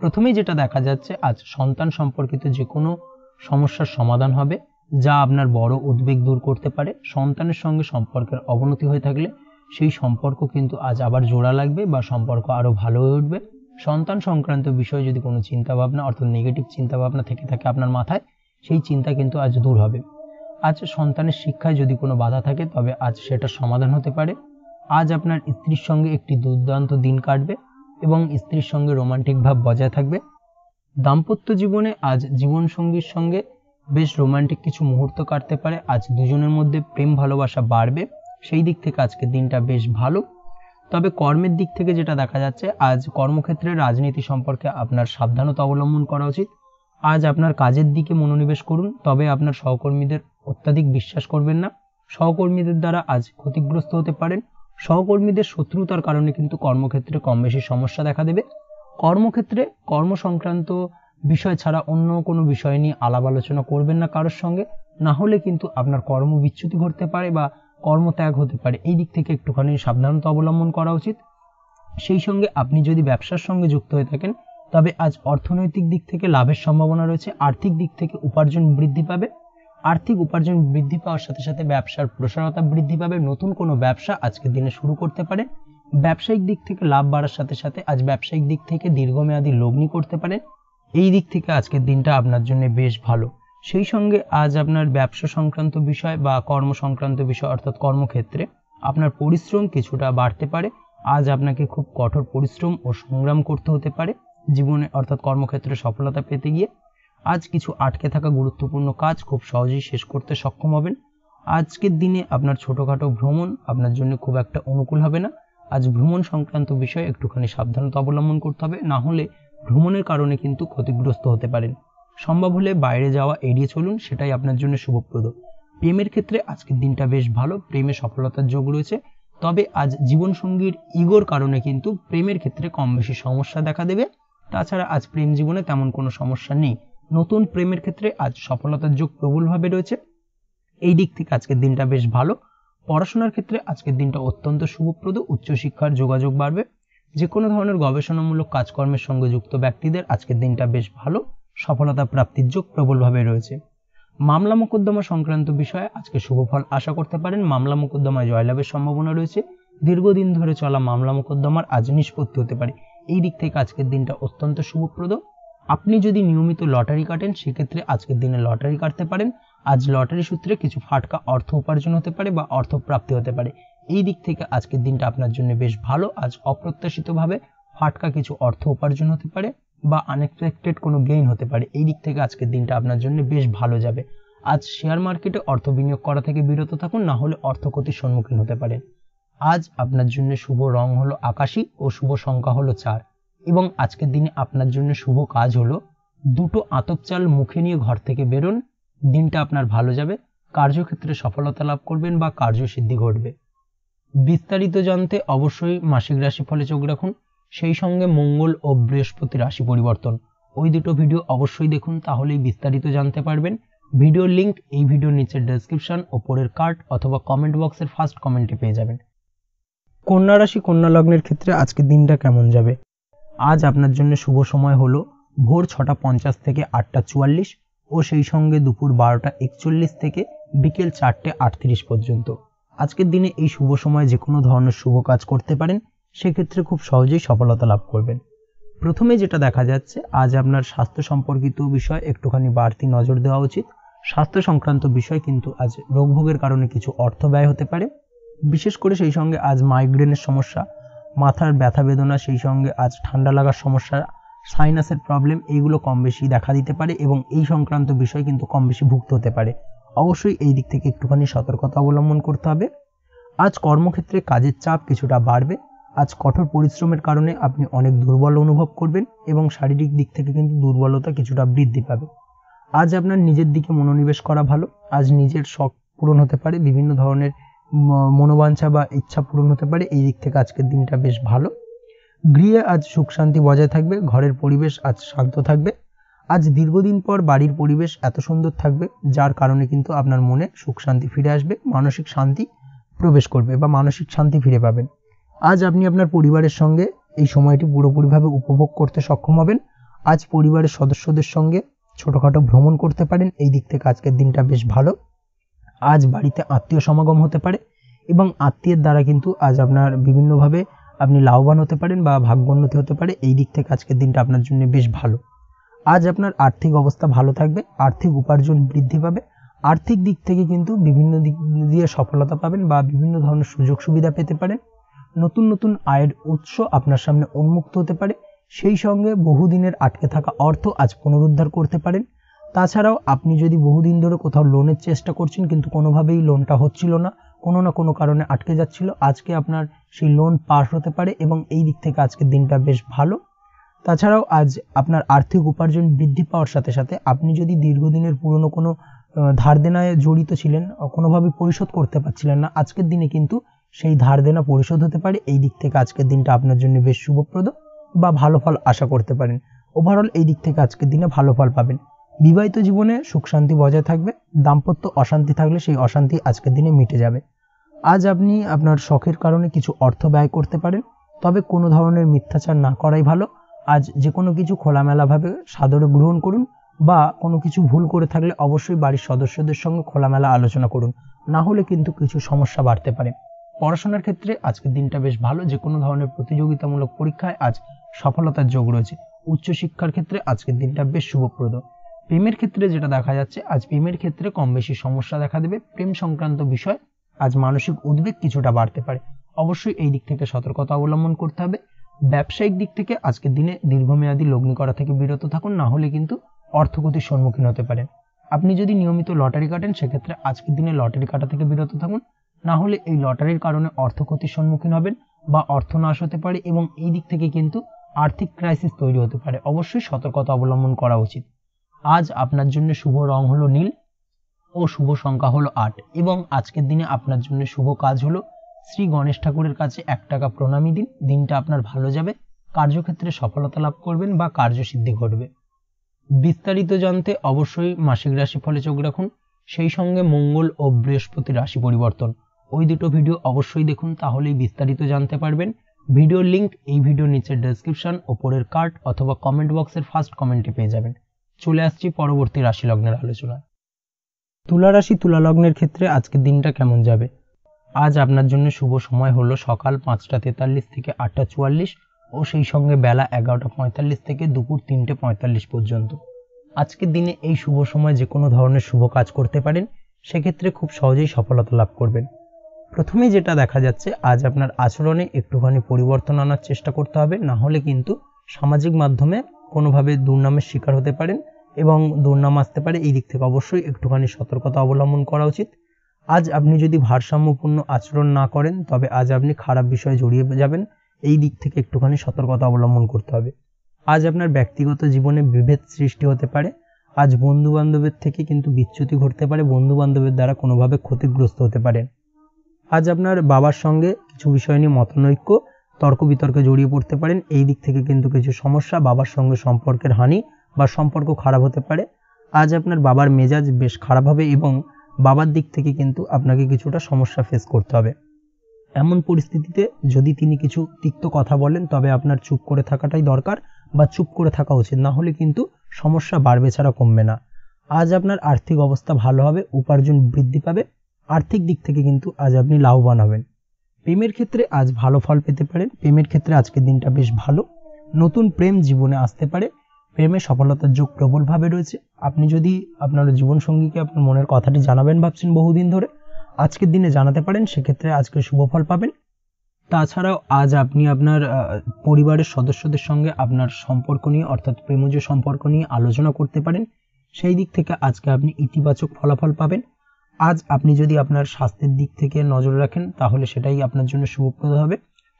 প্রথমেই যেটা দেখা যাচ্ছে আজ সন্তান সম্পর্কিত যে কোনো সমস্যার সমাধান হবে যা আপনার বড় উদ্বেগ দূর করতে পারে সন্তানের সঙ্গে সম্পর্কের অবনতি হয়ে থাকলে সেই সম্পর্ক কিন্তু আজ আবার জোড়া লাগবে বা সম্পর্ক আরও ভালো হয়ে উঠবে সন্তান সংক্রান্ত বিষয়ে যদি কোনো চিন্তা ভাবনা অর্থাৎ নেগেটিভ চিন্তা ভাবনা থেকে থাকে আপনার মাথায় সেই চিন্তা কিন্তু আজ দূর হবে আজ সন্তানের শিক্ষায় যদি কোনো বাধা থাকে তবে আজ সেটা সমাধান হতে পারে আজ আপনার স্ত্রীর সঙ্গে একটি দুর্দান্ত দিন কাটবে এবং স্ত্রীর সঙ্গে রোমান্টিক ভাব বজায় থাকবে দাম্পত্য জীবনে আজ জীবনসঙ্গীর সঙ্গে বেশ রোমান্টিক কিছু মুহূর্ত কাটতে পারে আজ দুজনের মধ্যে প্রেম ভালোবাসা বাড়বে সেই দিক থেকে আজকের দিনটা বেশ ভালো তবে কর্মের দিক থেকে যেটা দেখা যাচ্ছে আজ কর্মক্ষেত্রে রাজনীতি সম্পর্কে আপনার সাবধানতা অবলম্বন করা উচিত আজ আপনার কাজের দিকে মনোনিবেশ করুন তবে আপনার সহকর্মীদের অত্যাধিক বিশ্বাস করবেন না সহকর্মীদের দ্বারা আজ ক্ষতিগ্রস্ত হতে পারেন সহকর্মীদের শত্রুতার কারণে কিন্তু কর্মক্ষেত্রে কম বেশি সমস্যা দেখা দেবে কর্মক্ষেত্রে কর্ম সংক্রান্ত বিষয় ছাড়া অন্য কোনো বিষয় নিয়ে আলাপ আলোচনা করবেন না কারোর সঙ্গে না হলে কিন্তু আপনার কর্মবিচ্যুতি ঘটতে পারে বা কর্মত্যাগ হতে পারে এই দিক থেকে একটুখানি সাবধানতা অবলম্বন করা উচিত সেই সঙ্গে আপনি যদি ব্যবসার সঙ্গে যুক্ত হয়ে থাকেন তবে আজ অর্থনৈতিক দিক থেকে লাভের সম্ভাবনা রয়েছে আর্থিক দিক থেকে উপার্জন বৃদ্ধি পাবে আর্থিক উপার্জন বৃদ্ধি পাওয়ার সাথে সাথে ব্যবসার প্রসারতা বৃদ্ধি পাবে নতুন কোনো ব্যবসা আজকের দিনে শুরু করতে পারে ব্যবসায়িক দিক থেকে লাভ বাড়ার সাথে সাথে আজ ব্যবসায়িক দিক থেকে দীর্ঘমেয়াদী লগ্নি করতে পারে এই দিক থেকে আজকের দিনটা আপনার জন্য বেশ ভালো সেই সঙ্গে আজ আপনার ব্যবসা সংক্রান্ত বিষয় বা কর্ম সংক্রান্ত বিষয় অর্থাৎ কর্মক্ষেত্রে আপনার পরিশ্রম কিছুটা বাড়তে পারে আজ আপনাকে খুব কঠোর পরিশ্রম ও সংগ্রাম করতে হতে পারে জীবনে অর্থাৎ কর্মক্ষেত্রে সফলতা পেতে গিয়ে আজ কিছু আটকে থাকা গুরুত্বপূর্ণ কাজ খুব সহজেই শেষ করতে সক্ষম হবেন আজকের দিনে আপনার ছোটোখাটো ভ্রমণ আপনার জন্য খুব একটা অনুকূল হবে না আজ ভ্রমণ সংক্রান্ত বিষয়ে একটুখানি সাবধানতা অবলম্বন করতে হবে না হলে ভ্রমণের কারণে কিন্তু ক্ষতিগ্রস্ত হতে পারেন সম্ভব হলে বাইরে যাওয়া এড়িয়ে চলুন সেটাই আপনার জন্য শুভপ্রদ প্রেমের ক্ষেত্রে আজকের দিনটা বেশ ভালো প্রেমে সফলতার যোগ রয়েছে তবে আজ জীবনসঙ্গীর ইগোর কারণে কিন্তু প্রেমের ক্ষেত্রে কম বেশি সমস্যা দেখা দেবে তাছাড়া আজ প্রেম জীবনে তেমন কোনো সমস্যা নেই নতুন প্রেমের ক্ষেত্রে আজ সফলতার যোগ প্রবলভাবে রয়েছে এই দিক থেকে আজকের দিনটা বেশ ভালো পড়াশোনার ক্ষেত্রে আজকের দিনটা অত্যন্ত শুভপ্রদ উচ্চশিক্ষার যোগাযোগ বাড়বে যে কোনো ধরনের গবেষণামূলক কাজকর্মের সঙ্গে যুক্ত ব্যক্তিদের আজকের দিনটা বেশ ভালো সফলতা প্রাপ্তির যোগ প্রবলভাবে রয়েছে মামলা মোকদ্দমা সংক্রান্ত বিষয়ে আজকে শুভফল আশা করতে পারেন মামলা মোকদ্দমায় জয়লাভের সম্ভাবনা রয়েছে দীর্ঘদিন ধরে চলা মামলা মোকদ্দমার আজ নিষ্পত্তি হতে পারে এই দিক থেকে আজকের দিনটা অত্যন্ত শুভপ্রদ আপনি যদি নিয়মিত লটারি কাটেন সেক্ষেত্রে আজকের দিনে লটারি কাটতে পারেন আজ লটারি সূত্রে কিছু ফাটকা অর্থ উপার্জন হতে পারে বা অর্থ প্রাপ্তি হতে পারে এই দিক থেকে আজকের দিনটা আপনার জন্য বেশ ভালো আজ অপ্রত্যাশিতভাবে ফাটকা কিছু অর্থ উপার্জন হতে পারে বা আনএক্সপেক্টেড কোনো গেইন হতে পারে এই দিক থেকে আজকের দিনটা আপনার জন্য বেশ ভালো যাবে আজ শেয়ার মার্কেটে অর্থ বিনিয়োগ করা থেকে বিরত থাকুন না হলে অর্থ ক্ষতির সম্মুখীন হতে পারে আজ আপনার জন্য শুভ রং হলো আকাশি ও শুভ সংখ্যা হলো চার এবং আজকের দিনে আপনার জন্য শুভ কাজ হলো দুটো আতপ চাল মুখে নিয়ে ঘর থেকে বেরোন দিনটা আপনার ভালো যাবে কার্যক্ষেত্রে সফলতা লাভ করবেন বা কার্যসিদ্ধি ঘটবে বিস্তারিত জানতে অবশ্যই মাসিক রাশি ফলে চোখ রাখুন সেই সঙ্গে মঙ্গল ও বৃহস্পতি রাশি পরিবর্তন ওই দুটো ভিডিও অবশ্যই দেখুন তাহলেই বিস্তারিত জানতে পারবেন ভিডিওর লিঙ্ক এই ভিডিওর নিচের ডেসক্রিপশন ওপরের কার্ড অথবা কমেন্ট বক্সের ফার্স্ট কমেন্টে পেয়ে যাবেন কন্যা রাশি কন্যা লগ্নের ক্ষেত্রে আজকের দিনটা কেমন যাবে আজ আপনার জন্য শুভ সময় হলো ভোর ছটা পঞ্চাশ থেকে আটটা চুয়াল্লিশ ও সেই সঙ্গে দুপুর বারোটা একচল্লিশ থেকে বিকেল চারটে আটত্রিশ পর্যন্ত আজকের দিনে এই শুভ সময়ে যে কোনো ধরনের শুভ কাজ করতে পারেন সেক্ষেত্রে খুব সহজেই সফলতা লাভ করবেন প্রথমে যেটা দেখা যাচ্ছে আজ আপনার স্বাস্থ্য সম্পর্কিত বিষয় একটুখানি বাড়তি নজর দেওয়া উচিত স্বাস্থ্য সংক্রান্ত বিষয় কিন্তু আজ রোগভোগের কারণে কিছু অর্থ ব্যয় হতে পারে বিশেষ করে সেই সঙ্গে আজ মাইগ্রেনের সমস্যা মাথার ব্যথা বেদনা সেই সঙ্গে আজ ঠান্ডা লাগার সমস্যা সাইনাসের প্রবলেম এইগুলো কম বেশি দেখা দিতে পারে এবং এই সংক্রান্ত বিষয় কিন্তু কম বেশি ভুক্ত হতে পারে অবশ্যই এই দিক থেকে একটুখানি সতর্কতা অবলম্বন করতে হবে আজ কর্মক্ষেত্রে কাজের চাপ কিছুটা বাড়বে আজ কঠোর পরিশ্রমের কারণে আপনি অনেক দুর্বল অনুভব করবেন এবং শারীরিক দিক থেকে কিন্তু দুর্বলতা কিছুটা বৃদ্ধি পাবে আজ আপনার নিজের দিকে মনোনিবেশ করা ভালো আজ নিজের শখ পূরণ হতে পারে বিভিন্ন ধরনের মনোবাঞ্ছা বা ইচ্ছা পূরণ হতে পারে এই দিক থেকে আজকের দিনটা বেশ ভালো গৃহে আজ সুখ শান্তি বজায় থাকবে ঘরের পরিবেশ আজ শান্ত থাকবে আজ দীর্ঘদিন পর বাড়ির পরিবেশ এত সুন্দর থাকবে যার কারণে কিন্তু আপনার মনে সুখ শান্তি ফিরে আসবে মানসিক শান্তি প্রবেশ করবে বা মানসিক শান্তি ফিরে পাবেন আজ আপনি আপনার পরিবারের সঙ্গে এই সময়টি পুরোপুরিভাবে উপভোগ করতে সক্ষম হবেন আজ পরিবারের সদস্যদের সঙ্গে ছোটোখাটো ভ্রমণ করতে পারেন এই দিক থেকে আজকের দিনটা বেশ ভালো আজ বাড়িতে আত্মীয় সমাগম হতে পারে এবং আত্মীয়ের দ্বারা কিন্তু আজ আপনার বিভিন্নভাবে আপনি লাভবান হতে পারেন বা ভাগ্যোন্নতি হতে পারে এই দিক থেকে আজকের দিনটা আপনার জন্য বেশ ভালো আজ আপনার আর্থিক অবস্থা ভালো থাকবে আর্থিক উপার্জন বৃদ্ধি পাবে আর্থিক দিক থেকে কিন্তু বিভিন্ন দিক দিয়ে সফলতা পাবেন বা বিভিন্ন ধরনের সুযোগ সুবিধা পেতে পারেন নতুন নতুন আয়ের উৎস আপনার সামনে উন্মুক্ত হতে পারে সেই সঙ্গে বহুদিনের আটকে থাকা অর্থ আজ পুনরুদ্ধার করতে পারেন তাছাড়াও আপনি যদি বহুদিন ধরে কোথাও লোনের চেষ্টা করছেন কিন্তু কোনোভাবেই লোনটা হচ্ছিল না কোনো না কোনো কারণে আটকে যাচ্ছিল আজকে আপনার সেই লোন পাস হতে পারে এবং এই দিক থেকে আজকের দিনটা বেশ ভালো তাছাড়াও আজ আপনার আর্থিক উপার্জন বৃদ্ধি পাওয়ার সাথে সাথে আপনি যদি দীর্ঘদিনের পুরনো কোনো ধার দেনায় জড়িত ছিলেন কোনোভাবে পরিশোধ করতে পারছিলেন না আজকের দিনে কিন্তু সেই ধার দেনা পরিশোধ হতে পারে এই দিক থেকে আজকের দিনটা আপনার জন্য বেশ শুভপ্রদ বা ভালো ফল আশা করতে পারেন ওভারঅল এই দিক থেকে আজকের দিনে ভালো ফল পাবেন বিবাহিত জীবনে সুখ শান্তি বজায় থাকবে দাম্পত্য অশান্তি থাকলে সেই অশান্তি আজকের দিনে মিটে যাবে আজ আপনি আপনার শখের কারণে কিছু অর্থ ব্যয় করতে পারেন তবে কোনো ধরনের মিথ্যাচার না করাই ভালো আজ যে কোনো কিছু খোলামেলাভাবে সাদরে গ্রহণ করুন বা কোনো কিছু ভুল করে থাকলে অবশ্যই বাড়ির সদস্যদের সঙ্গে খোলামেলা আলোচনা করুন না হলে কিন্তু কিছু সমস্যা বাড়তে পারে পড়াশোনার ক্ষেত্রে আজকের দিনটা বেশ ভালো যে কোনো ধরনের প্রতিযোগিতামূলক পরীক্ষায় আজ সফলতার যোগ রয়েছে উচ্চশিক্ষার ক্ষেত্রে আজকের দিনটা বেশ শুভপ্রদ প্রেমের ক্ষেত্রে যেটা দেখা যাচ্ছে আজ প্রেমের ক্ষেত্রে কম বেশি সমস্যা দেখা দেবে প্রেম সংক্রান্ত বিষয় আজ মানসিক উদ্বেগ কিছুটা বাড়তে পারে অবশ্যই এই দিক থেকে সতর্কতা অবলম্বন করতে হবে ব্যবসায়িক দিক থেকে আজকের দিনে দীর্ঘমেয়াদী লগ্নি করা থেকে বিরত থাকুন না হলে কিন্তু অর্থগতির সম্মুখীন হতে পারেন আপনি যদি নিয়মিত লটারি কাটেন সেক্ষেত্রে আজকের দিনে লটারি কাটা থেকে বিরত থাকুন না হলে এই লটারির কারণে অর্থ ক্ষতির সম্মুখীন হবেন বা অর্থ নাশ হতে পারে এবং এই দিক থেকে কিন্তু আর্থিক ক্রাইসিস তৈরি হতে পারে অবশ্যই সতর্কতা অবলম্বন করা উচিত আজ আপনার জন্য শুভ রং হলো নীল ও শুভ সংখ্যা হলো আট এবং আজকের দিনে আপনার জন্য শুভ কাজ হলো শ্রী গণেশ ঠাকুরের কাছে এক টাকা প্রণামী দিন দিনটা আপনার ভালো যাবে কার্যক্ষেত্রে সফলতা লাভ করবেন বা কার্যসিদ্ধি ঘটবে বিস্তারিত জানতে অবশ্যই মাসিক রাশি ফলে চোখ রাখুন সেই সঙ্গে মঙ্গল ও বৃহস্পতি রাশি পরিবর্তন ওই দুটো ভিডিও অবশ্যই দেখুন তাহলেই বিস্তারিত জানতে পারবেন ভিডিও লিংক এই ভিডিও নিচের ডেসক্রিপশন ওপরের কার্ড অথবা কমেন্ট বক্সের ফার্স্ট কমেন্টে পেয়ে যাবেন চলে আসছি পরবর্তী রাশি লগ্নের আলোচনা তুলা রাশি তুলা লগ্নের ক্ষেত্রে আজকের দিনটা কেমন যাবে আজ আপনার জন্য শুভ সময় হলো সকাল পাঁচটা তেতাল্লিশ থেকে আটটা চুয়াল্লিশ ও সেই সঙ্গে বেলা এগারোটা পঁয়তাল্লিশ থেকে দুপুর তিনটে পঁয়তাল্লিশ পর্যন্ত আজকের দিনে এই শুভ সময় যে কোনো ধরনের শুভ কাজ করতে পারেন সেক্ষেত্রে খুব সহজেই সফলতা লাভ করবেন প্রথমে যেটা দেখা যাচ্ছে আজ আপনার আচরণে একটুখানি পরিবর্তন আনার চেষ্টা করতে হবে না হলে কিন্তু সামাজিক মাধ্যমে কোনোভাবে দুর্নামের শিকার হতে পারেন এবং দুর্নাম আসতে পারে এই দিক থেকে অবশ্যই একটুখানি সতর্কতা অবলম্বন করা উচিত আজ আপনি যদি ভারসাম্যপূর্ণ আচরণ না করেন তবে আজ আপনি খারাপ বিষয়ে জড়িয়ে যাবেন এই দিক থেকে একটুখানি সতর্কতা অবলম্বন করতে হবে আজ আপনার ব্যক্তিগত জীবনে বিভেদ সৃষ্টি হতে পারে আজ বন্ধু বান্ধবের থেকে কিন্তু বিচ্যুতি ঘটতে পারে বন্ধু বান্ধবের দ্বারা কোনোভাবে ক্ষতিগ্রস্ত হতে পারেন আজ আপনার বাবার সঙ্গে কিছু বিষয় নিয়ে মতনৈক্য তর্ক বিতর্কে জড়িয়ে পড়তে পারেন এই দিক থেকে কিন্তু কিছু সমস্যা বাবার সঙ্গে সম্পর্কের হানি বা সম্পর্ক খারাপ হতে পারে আজ আপনার বাবার মেজাজ বেশ খারাপ হবে এবং বাবার দিক থেকে কিন্তু আপনাকে কিছুটা সমস্যা ফেস করতে হবে এমন পরিস্থিতিতে যদি তিনি কিছু তিক্ত কথা বলেন তবে আপনার চুপ করে থাকাটাই দরকার বা চুপ করে থাকা উচিত না হলে কিন্তু সমস্যা বাড়বে ছাড়া কমবে না আজ আপনার আর্থিক অবস্থা ভালো হবে উপার্জন বৃদ্ধি পাবে আর্থিক দিক থেকে কিন্তু আজ আপনি লাভবান হবেন প্রেমের ক্ষেত্রে আজ ভালো ফল পেতে পারেন প্রেমের ক্ষেত্রে আজকের দিনটা বেশ ভালো নতুন প্রেম জীবনে আসতে পারে প্রেমে সফলতার যোগ প্রবলভাবে রয়েছে আপনি যদি আপনার জীবনসঙ্গীকে আপনার মনের কথাটি জানাবেন ভাবছেন বহুদিন ধরে আজকের দিনে জানাতে পারেন সেক্ষেত্রে আজকে শুভ ফল পাবেন তাছাড়াও আজ আপনি আপনার পরিবারের সদস্যদের সঙ্গে আপনার সম্পর্ক নিয়ে অর্থাৎ প্রেমজ সম্পর্ক নিয়ে আলোচনা করতে পারেন সেই দিক থেকে আজকে আপনি ইতিবাচক ফলাফল পাবেন আজ আপনি যদি আপনার স্বাস্থ্যের দিক থেকে নজর রাখেন তাহলে সেটাই আপনার জন্য শুভপ্রদ হবে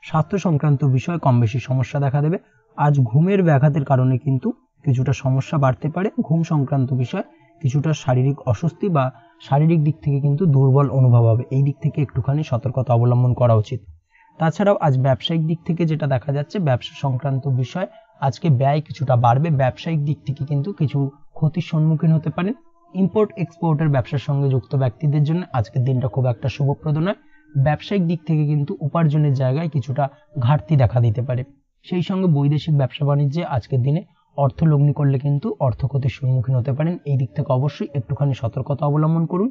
স্বাস্থ্য সংক্রান্ত বিষয়ে কম বেশি সমস্যা দেখা দেবে আজ ঘুমের ব্যাঘাতের কারণে কিন্তু কিছুটা সমস্যা বাড়তে পারে ঘুম সংক্রান্ত বিষয় কিছুটা শারীরিক অস্বস্তি বা শারীরিক দিক থেকে কিন্তু দুর্বল অনুভব হবে এই দিক থেকে একটুখানি সতর্কতা অবলম্বন করা উচিত তাছাড়াও আজ ব্যবসায়িক দিক থেকে যেটা দেখা যাচ্ছে ব্যবসা সংক্রান্ত বিষয় আজকে ব্যয় কিছুটা বাড়বে ব্যবসায়িক দিক থেকে কিন্তু কিছু ক্ষতির সম্মুখীন হতে পারেন ইম্পোর্ট এক্সপোর্টের ব্যবসার সঙ্গে যুক্ত ব্যক্তিদের জন্য আজকের দিনটা খুব একটা শুভপ্রদ নয় ব্যবসায়িক দিক থেকে কিন্তু উপার্জনের জায়গায় কিছুটা ঘাটতি দেখা দিতে পারে সেই সঙ্গে বৈদেশিক ব্যবসা বাণিজ্যে আজকের দিনে অর্থ লগ্নি করলে কিন্তু অর্থ ক্ষতির সম্মুখীন হতে পারেন এই দিক থেকে অবশ্যই একটুখানি সতর্কতা অবলম্বন করুন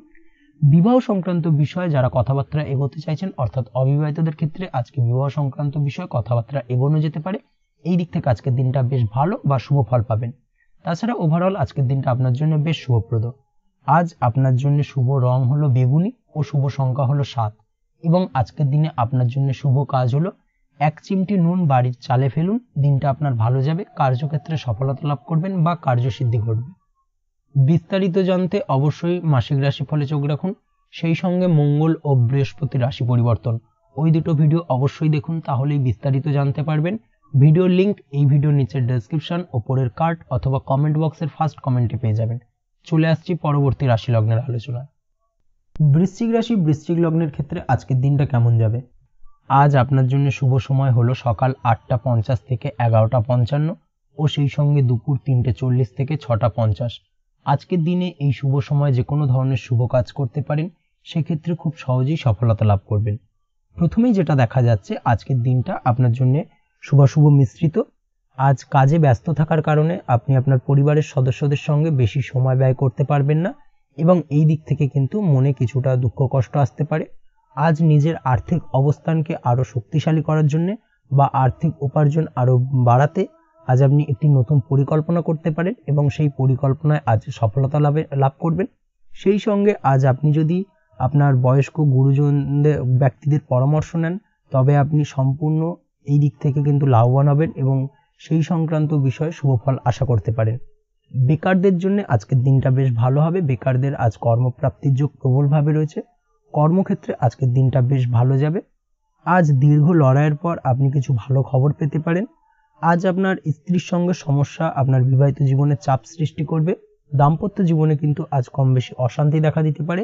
বিবাহ সংক্রান্ত বিষয়ে যারা কথাবার্তা এগোতে চাইছেন অর্থাৎ অবিবাহিতদের ক্ষেত্রে আজকে বিবাহ সংক্রান্ত বিষয়ে কথাবার্তা এগোনো যেতে পারে এই দিক থেকে আজকের দিনটা বেশ ভালো বা শুভ ফল পাবেন তাছাড়া ওভারঅল আজকের দিনটা আপনার জন্য বেশ শুভপ্রদ আজ আপনার জন্য শুভ রং হলো বেগুনি ও শুভ সংখ্যা হলো সাত এবং আজকের দিনে আপনার জন্য শুভ কাজ হলো এক চিমটি নুন বাড়ির চালে ফেলুন দিনটা আপনার ভালো যাবে কার্যক্ষেত্রে সফলতা লাভ করবেন বা কার্যসিদ্ধি ঘটবে বিস্তারিত জানতে অবশ্যই মাসিক রাশি ফলে চোখ রাখুন সেই সঙ্গে মঙ্গল ও বৃহস্পতি রাশি পরিবর্তন ওই দুটো ভিডিও অবশ্যই দেখুন তাহলেই বিস্তারিত জানতে পারবেন ভিডিওর লিঙ্ক এই ভিডিওর নিচের ডেসক্রিপশন ওপরের কার্ড অথবা কমেন্ট বক্সের ফার্স্ট কমেন্টে পেয়ে যাবেন চলে আসছি পরবর্তী রাশি লগ্নের আলোচনায় বৃশ্চিক রাশি বৃশ্চিক লগ্নের ক্ষেত্রে আজকের দিনটা কেমন যাবে আজ আপনার জন্য শুভ সময় হলো সকাল আটটা পঞ্চাশ থেকে এগারোটা পঞ্চান্ন ও সেই সঙ্গে দুপুর তিনটে চল্লিশ থেকে ছটা পঞ্চাশ আজকের দিনে এই শুভ সময় যে কোনো ধরনের শুভ কাজ করতে পারেন সেক্ষেত্রে খুব সহজেই সফলতা লাভ করবেন প্রথমেই যেটা দেখা যাচ্ছে আজকের দিনটা আপনার জন্যে শুভাশুভ মিশ্রিত আজ কাজে ব্যস্ত থাকার কারণে আপনি আপনার পরিবারের সদস্যদের সঙ্গে বেশি সময় ব্যয় করতে পারবেন না এবং এই দিক থেকে কিন্তু মনে কিছুটা দুঃখ কষ্ট আসতে পারে আজ নিজের আর্থিক অবস্থানকে আরও শক্তিশালী করার জন্য বা আর্থিক উপার্জন আরও বাড়াতে আজ আপনি একটি নতুন পরিকল্পনা করতে পারেন এবং সেই পরিকল্পনায় আজ সফলতা লাভে লাভ করবেন সেই সঙ্গে আজ আপনি যদি আপনার বয়স্ক গুরুজনদের ব্যক্তিদের পরামর্শ নেন তবে আপনি সম্পূর্ণ এই দিক থেকে কিন্তু লাভবান হবেন এবং সেই সংক্রান্ত বিষয়ে শুভফল আশা করতে পারেন বেকারদের জন্য আজকের দিনটা বেশ ভালো হবে বেকারদের আজ কর্মপ্রাপ্তির যোগ প্রবলভাবে রয়েছে কর্মক্ষেত্রে আজকের দিনটা বেশ ভালো যাবে আজ দীর্ঘ লড়াইয়ের পর আপনি কিছু ভালো খবর পেতে পারেন আজ আপনার স্ত্রীর সঙ্গে সমস্যা আপনার বিবাহিত জীবনে চাপ সৃষ্টি করবে দাম্পত্য জীবনে কিন্তু আজ কম বেশি অশান্তি দেখা দিতে পারে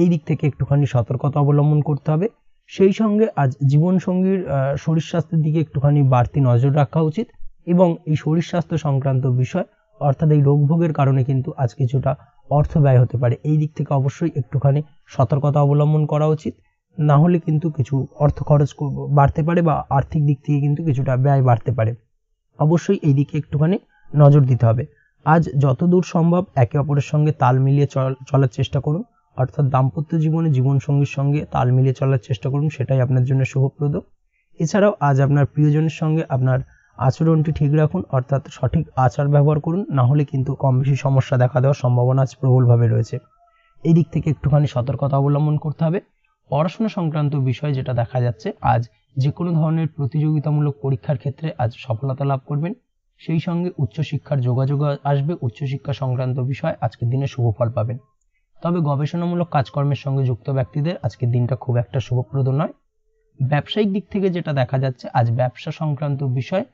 এই দিক থেকে একটুখানি সতর্কতা অবলম্বন করতে হবে সেই সঙ্গে আজ জীবনসঙ্গীর শরীর স্বাস্থ্যের দিকে একটুখানি বাড়তি নজর রাখা উচিত এবং এই শরীর স্বাস্থ্য সংক্রান্ত বিষয় অর্থাৎ এই রোগভোগের কারণে কিন্তু আজ কিছুটা অর্থ ব্যয় হতে পারে এই দিক থেকে অবশ্যই একটুখানি সতর্কতা অবলম্বন করা উচিত না হলে কিন্তু কিছু অর্থ খরচ বাড়তে পারে বা আর্থিক দিক থেকে কিন্তু কিছুটা ব্যয় বাড়তে পারে অবশ্যই এই দিকে একটুখানি নজর দিতে হবে আজ যতদূর সম্ভব একে অপরের সঙ্গে তাল মিলিয়ে চলার চেষ্টা করুন অর্থাৎ দাম্পত্য জীবনে জীবনসঙ্গীর সঙ্গে তাল মিলিয়ে চলার চেষ্টা করুন সেটাই আপনার জন্য শুভপ্রদ এছাড়াও আজ আপনার প্রিয়জনের সঙ্গে আপনার আচরণটি ঠিক রাখুন অর্থাৎ সঠিক আচার ব্যবহার করুন না হলে কিন্তু কম বেশি সমস্যা দেখা দেওয়ার সম্ভাবনা আজ প্রবলভাবে রয়েছে এই দিক থেকে একটুখানি সতর্কতা অবলম্বন করতে হবে পড়াশোনা সংক্রান্ত বিষয় যেটা দেখা যাচ্ছে আজ যে কোনো ধরনের প্রতিযোগিতামূলক পরীক্ষার ক্ষেত্রে আজ সফলতা লাভ করবেন সেই সঙ্গে উচ্চশিক্ষার যোগাযোগ আসবে উচ্চশিক্ষা সংক্রান্ত বিষয় আজকের দিনে শুভ ফল পাবেন তবে গবেষণামূলক কাজকর্মের সঙ্গে যুক্ত ব্যক্তিদের আজকের দিনটা খুব একটা শুভপ্রদ নয় ব্যবসায়িক দিক থেকে যেটা দেখা যাচ্ছে আজ ব্যবসা সংক্রান্ত বিষয়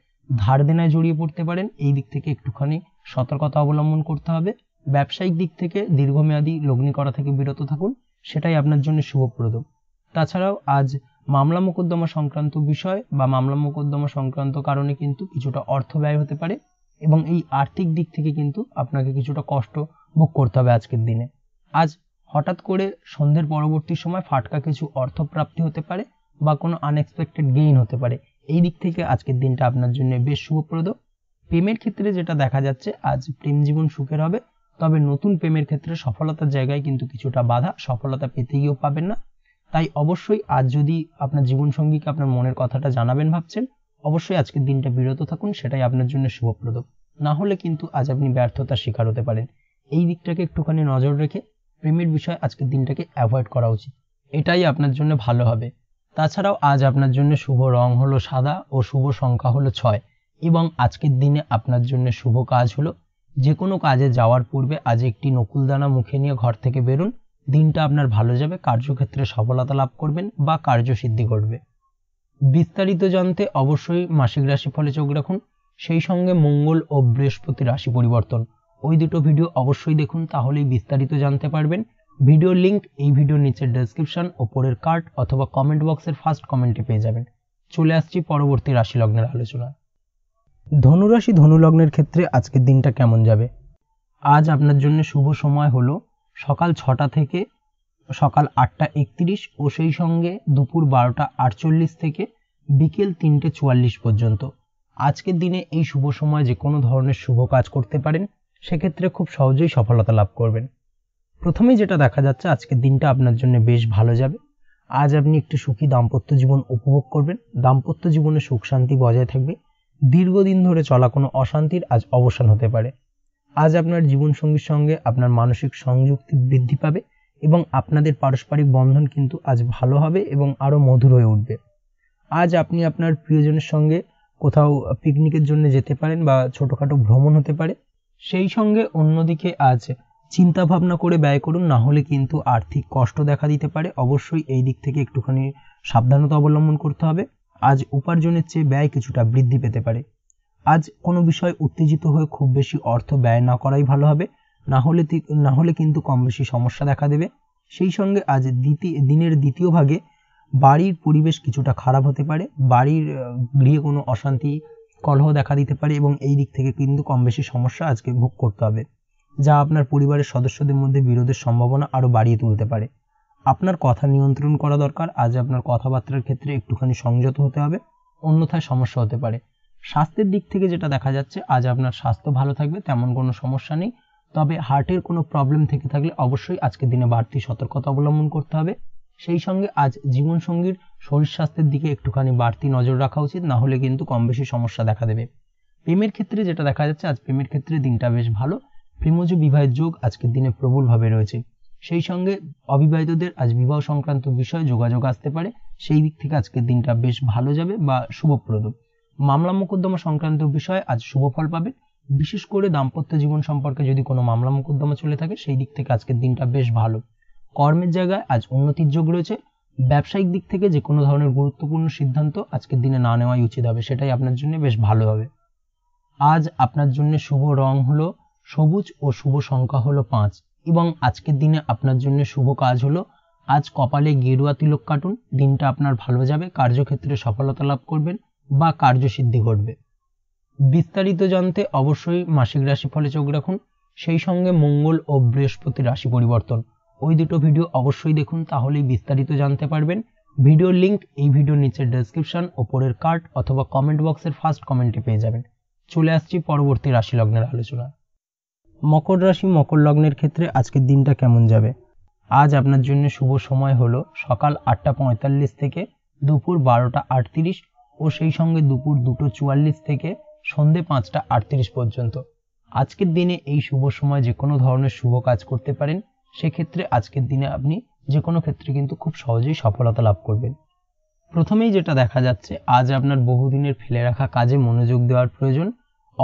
ধার দেনায় জড়িয়ে পড়তে পারেন এই দিক থেকে একটুখানি সতর্কতা অবলম্বন করতে হবে ব্যবসায়িক দিক থেকে দীর্ঘমেয়াদী লগ্নি করা থেকে বিরত থাকুন সেটাই আপনার জন্য শুভপ্রদ তাছাড়াও আজ মামলা মোকদ্দমা সংক্রান্ত বিষয় বা মামলা মোকদ্দমা সংক্রান্ত কারণে কিন্তু কিছুটা অর্থ ব্যয় হতে পারে এবং এই আর্থিক দিক থেকে কিন্তু আপনাকে কিছুটা কষ্ট ভোগ করতে হবে আজকের দিনে আজ হঠাৎ করে সন্ধ্যের পরবর্তী সময় ফাটকা কিছু অর্থপ্রাপ্তি হতে পারে বা কোনো আনএক্সপেক্টেড গেইন হতে পারে এই দিক থেকে আজকের দিনটা আপনার জন্য বেশ শুভপ্রদ প্রেমের ক্ষেত্রে যেটা দেখা যাচ্ছে আজ প্রেম জীবন সুখের হবে তবে নতুন প্রেমের ক্ষেত্রে সফলতার জায়গায় কিন্তু কিছুটা বাধা সফলতা পেতে গিয়েও পাবেন না তাই অবশ্যই আজ যদি আপনার জীবনসঙ্গীকে আপনার মনের কথাটা জানাবেন ভাবছেন অবশ্যই আজকের দিনটা বিরত থাকুন সেটাই আপনার জন্য শুভপ্রদ না হলে কিন্তু আজ আপনি ব্যর্থতার শিকার হতে পারেন এই দিকটাকে একটুখানি নজর রেখে প্রেমের বিষয়ে আজকের দিনটাকে অ্যাভয়েড করা উচিত এটাই আপনার জন্য ভালো হবে তাছাড়াও আজ আপনার জন্য শুভ রং হলো সাদা ও শুভ সংখ্যা হলো ছয় এবং আজকের দিনে আপনার জন্য শুভ কাজ হলো যে কোনো কাজে যাওয়ার পূর্বে আজ একটি নকুলদানা মুখে নিয়ে ঘর থেকে বেরুন দিনটা আপনার ভালো যাবে কার্যক্ষেত্রে সফলতা লাভ করবেন বা কার্যসিদ্ধি করবে বিস্তারিত জানতে অবশ্যই মাসিক রাশিফলে চোখ রাখুন সেই সঙ্গে মঙ্গল ও বৃহস্পতি রাশি পরিবর্তন ওই দুটো ভিডিও অবশ্যই দেখুন তাহলেই বিস্তারিত জানতে পারবেন ভিডিও লিংক এই ভিডিওর নিচের ডেসক্রিপশন ওপরের কার্ড অথবা কমেন্ট বক্সের ফার্স্ট কমেন্টে পেয়ে যাবেন চলে আসছি পরবর্তী রাশি লগ্নের রাশি ধনুরাশি ধনুলগ্নের ক্ষেত্রে আজকের দিনটা কেমন যাবে আজ আপনার জন্য শুভ সময় হল সকাল ছটা থেকে সকাল আটটা একত্রিশ ও সেই সঙ্গে দুপুর বারোটা আটচল্লিশ থেকে বিকেল তিনটে চুয়াল্লিশ পর্যন্ত আজকের দিনে এই শুভ সময় যে কোনো ধরনের শুভ কাজ করতে পারেন সেক্ষেত্রে খুব সহজেই সফলতা লাভ করবেন প্রথমেই যেটা দেখা যাচ্ছে আজকের দিনটা আপনার জন্য বেশ ভালো যাবে আজ আপনি একটু সুখী দাম্পত্য জীবন উপভোগ করবেন দাম্পত্য জীবনে সুখ শান্তি বজায় থাকবে দীর্ঘদিন ধরে চলা কোনো অশান্তির আজ অবসান হতে পারে আজ আপনার জীবনসঙ্গীর সঙ্গে আপনার মানসিক সংযুক্তি বৃদ্ধি পাবে এবং আপনাদের পারস্পরিক বন্ধন কিন্তু আজ ভালো হবে এবং আরও মধুর হয়ে উঠবে আজ আপনি আপনার প্রিয়জনের সঙ্গে কোথাও পিকনিকের জন্য যেতে পারেন বা ছোটোখাটো ভ্রমণ হতে পারে সেই সঙ্গে অন্যদিকে আজ চিন্তা ভাবনা করে ব্যয় করুন না হলে কিন্তু আর্থিক কষ্ট দেখা দিতে পারে অবশ্যই এই দিক থেকে একটুখানি সাবধানতা অবলম্বন করতে হবে আজ উপার্জনের চেয়ে ব্যয় কিছুটা বৃদ্ধি পেতে পারে আজ কোনো বিষয় উত্তেজিত হয়ে খুব বেশি অর্থ ব্যয় না করাই ভালো হবে না হলে না হলে কিন্তু কম বেশি সমস্যা দেখা দেবে সেই সঙ্গে আজ দ্বিতীয় দিনের দ্বিতীয় ভাগে বাড়ির পরিবেশ কিছুটা খারাপ হতে পারে বাড়ির গৃহে কোনো অশান্তি কলহ দেখা দিতে পারে এবং এই দিক থেকে কিন্তু কম বেশি সমস্যা আজকে ভোগ করতে হবে যা আপনার পরিবারের সদস্যদের মধ্যে বিরোধের সম্ভাবনা আরও বাড়িয়ে তুলতে পারে আপনার কথা নিয়ন্ত্রণ করা দরকার আজ আপনার কথাবার্তার ক্ষেত্রে একটুখানি সংযত হতে হবে অন্যথায় সমস্যা হতে পারে স্বাস্থ্যের দিক থেকে যেটা দেখা যাচ্ছে আজ আপনার স্বাস্থ্য ভালো থাকবে তেমন কোনো সমস্যা নেই তবে হার্টের কোনো প্রবলেম থেকে থাকলে অবশ্যই আজকের দিনে বাড়তি সতর্কতা অবলম্বন করতে হবে সেই সঙ্গে আজ জীবনসঙ্গীর শরীর স্বাস্থ্যের দিকে একটুখানি বাড়তি নজর রাখা উচিত না হলে কিন্তু কম বেশি সমস্যা দেখা দেবে প্রেমের ক্ষেত্রে যেটা দেখা যাচ্ছে আজ প্রেমের ক্ষেত্রে দিনটা বেশ ভালো প্রেমজ বিবাহের যোগ আজকের দিনে প্রবলভাবে রয়েছে সেই সঙ্গে অবিবাহিতদের আজ বিবাহ সংক্রান্ত বিষয়ে যোগাযোগ আসতে পারে সেই দিক থেকে আজকের দিনটা বেশ ভালো যাবে বা শুভপ্রদ মামলা মোকদ্দমা সংক্রান্ত বিষয়ে আজ শুভ ফল পাবে বিশেষ করে দাম্পত্য জীবন সম্পর্কে যদি কোনো মামলা মোকদ্দমা চলে থাকে সেই দিক থেকে আজকের দিনটা বেশ ভালো কর্মের জায়গায় আজ উন্নতির যোগ রয়েছে ব্যবসায়িক দিক থেকে যে কোনো ধরনের গুরুত্বপূর্ণ সিদ্ধান্ত আজকের দিনে না নেওয়াই উচিত হবে সেটাই আপনার জন্য বেশ ভালো হবে আজ আপনার জন্য শুভ রং হলো সবুজ ও শুভ সংখ্যা হলো পাঁচ এবং আজকের দিনে আপনার জন্য শুভ কাজ হলো আজ কপালে গেরুয়া তিলক কাটুন দিনটা আপনার ভালো যাবে কার্যক্ষেত্রে সফলতা লাভ করবেন বা কার্যসিদ্ধি ঘটবে বিস্তারিত জানতে অবশ্যই মাসিক রাশিফলে চোখ রাখুন সেই সঙ্গে মঙ্গল ও বৃহস্পতি রাশি পরিবর্তন ওই দুটো ভিডিও অবশ্যই দেখুন তাহলেই বিস্তারিত জানতে পারবেন ভিডিও লিংক এই ভিডিওর নিচের ডেসক্রিপশন ওপরের কার্ড অথবা কমেন্ট বক্সের ফার্স্ট কমেন্টে পেয়ে যাবেন চলে আসছি পরবর্তী রাশি লগ্নের আলোচনা মকর রাশি মকর লগ্নের ক্ষেত্রে আজকের দিনটা কেমন যাবে আজ আপনার জন্য শুভ সময় হলো সকাল আটটা পঁয়তাল্লিশ থেকে দুপুর বারোটা আটত্রিশ ও সেই সঙ্গে দুপুর দুটো চুয়াল্লিশ থেকে সন্ধে পাঁচটা আটত্রিশ পর্যন্ত আজকের দিনে এই শুভ সময় যে কোনো ধরনের শুভ কাজ করতে পারেন সেক্ষেত্রে আজকের দিনে আপনি যে কোনো ক্ষেত্রে কিন্তু খুব সহজেই সফলতা লাভ করবেন প্রথমেই যেটা দেখা যাচ্ছে আজ আপনার বহুদিনের ফেলে রাখা কাজে মনোযোগ দেওয়ার প্রয়োজন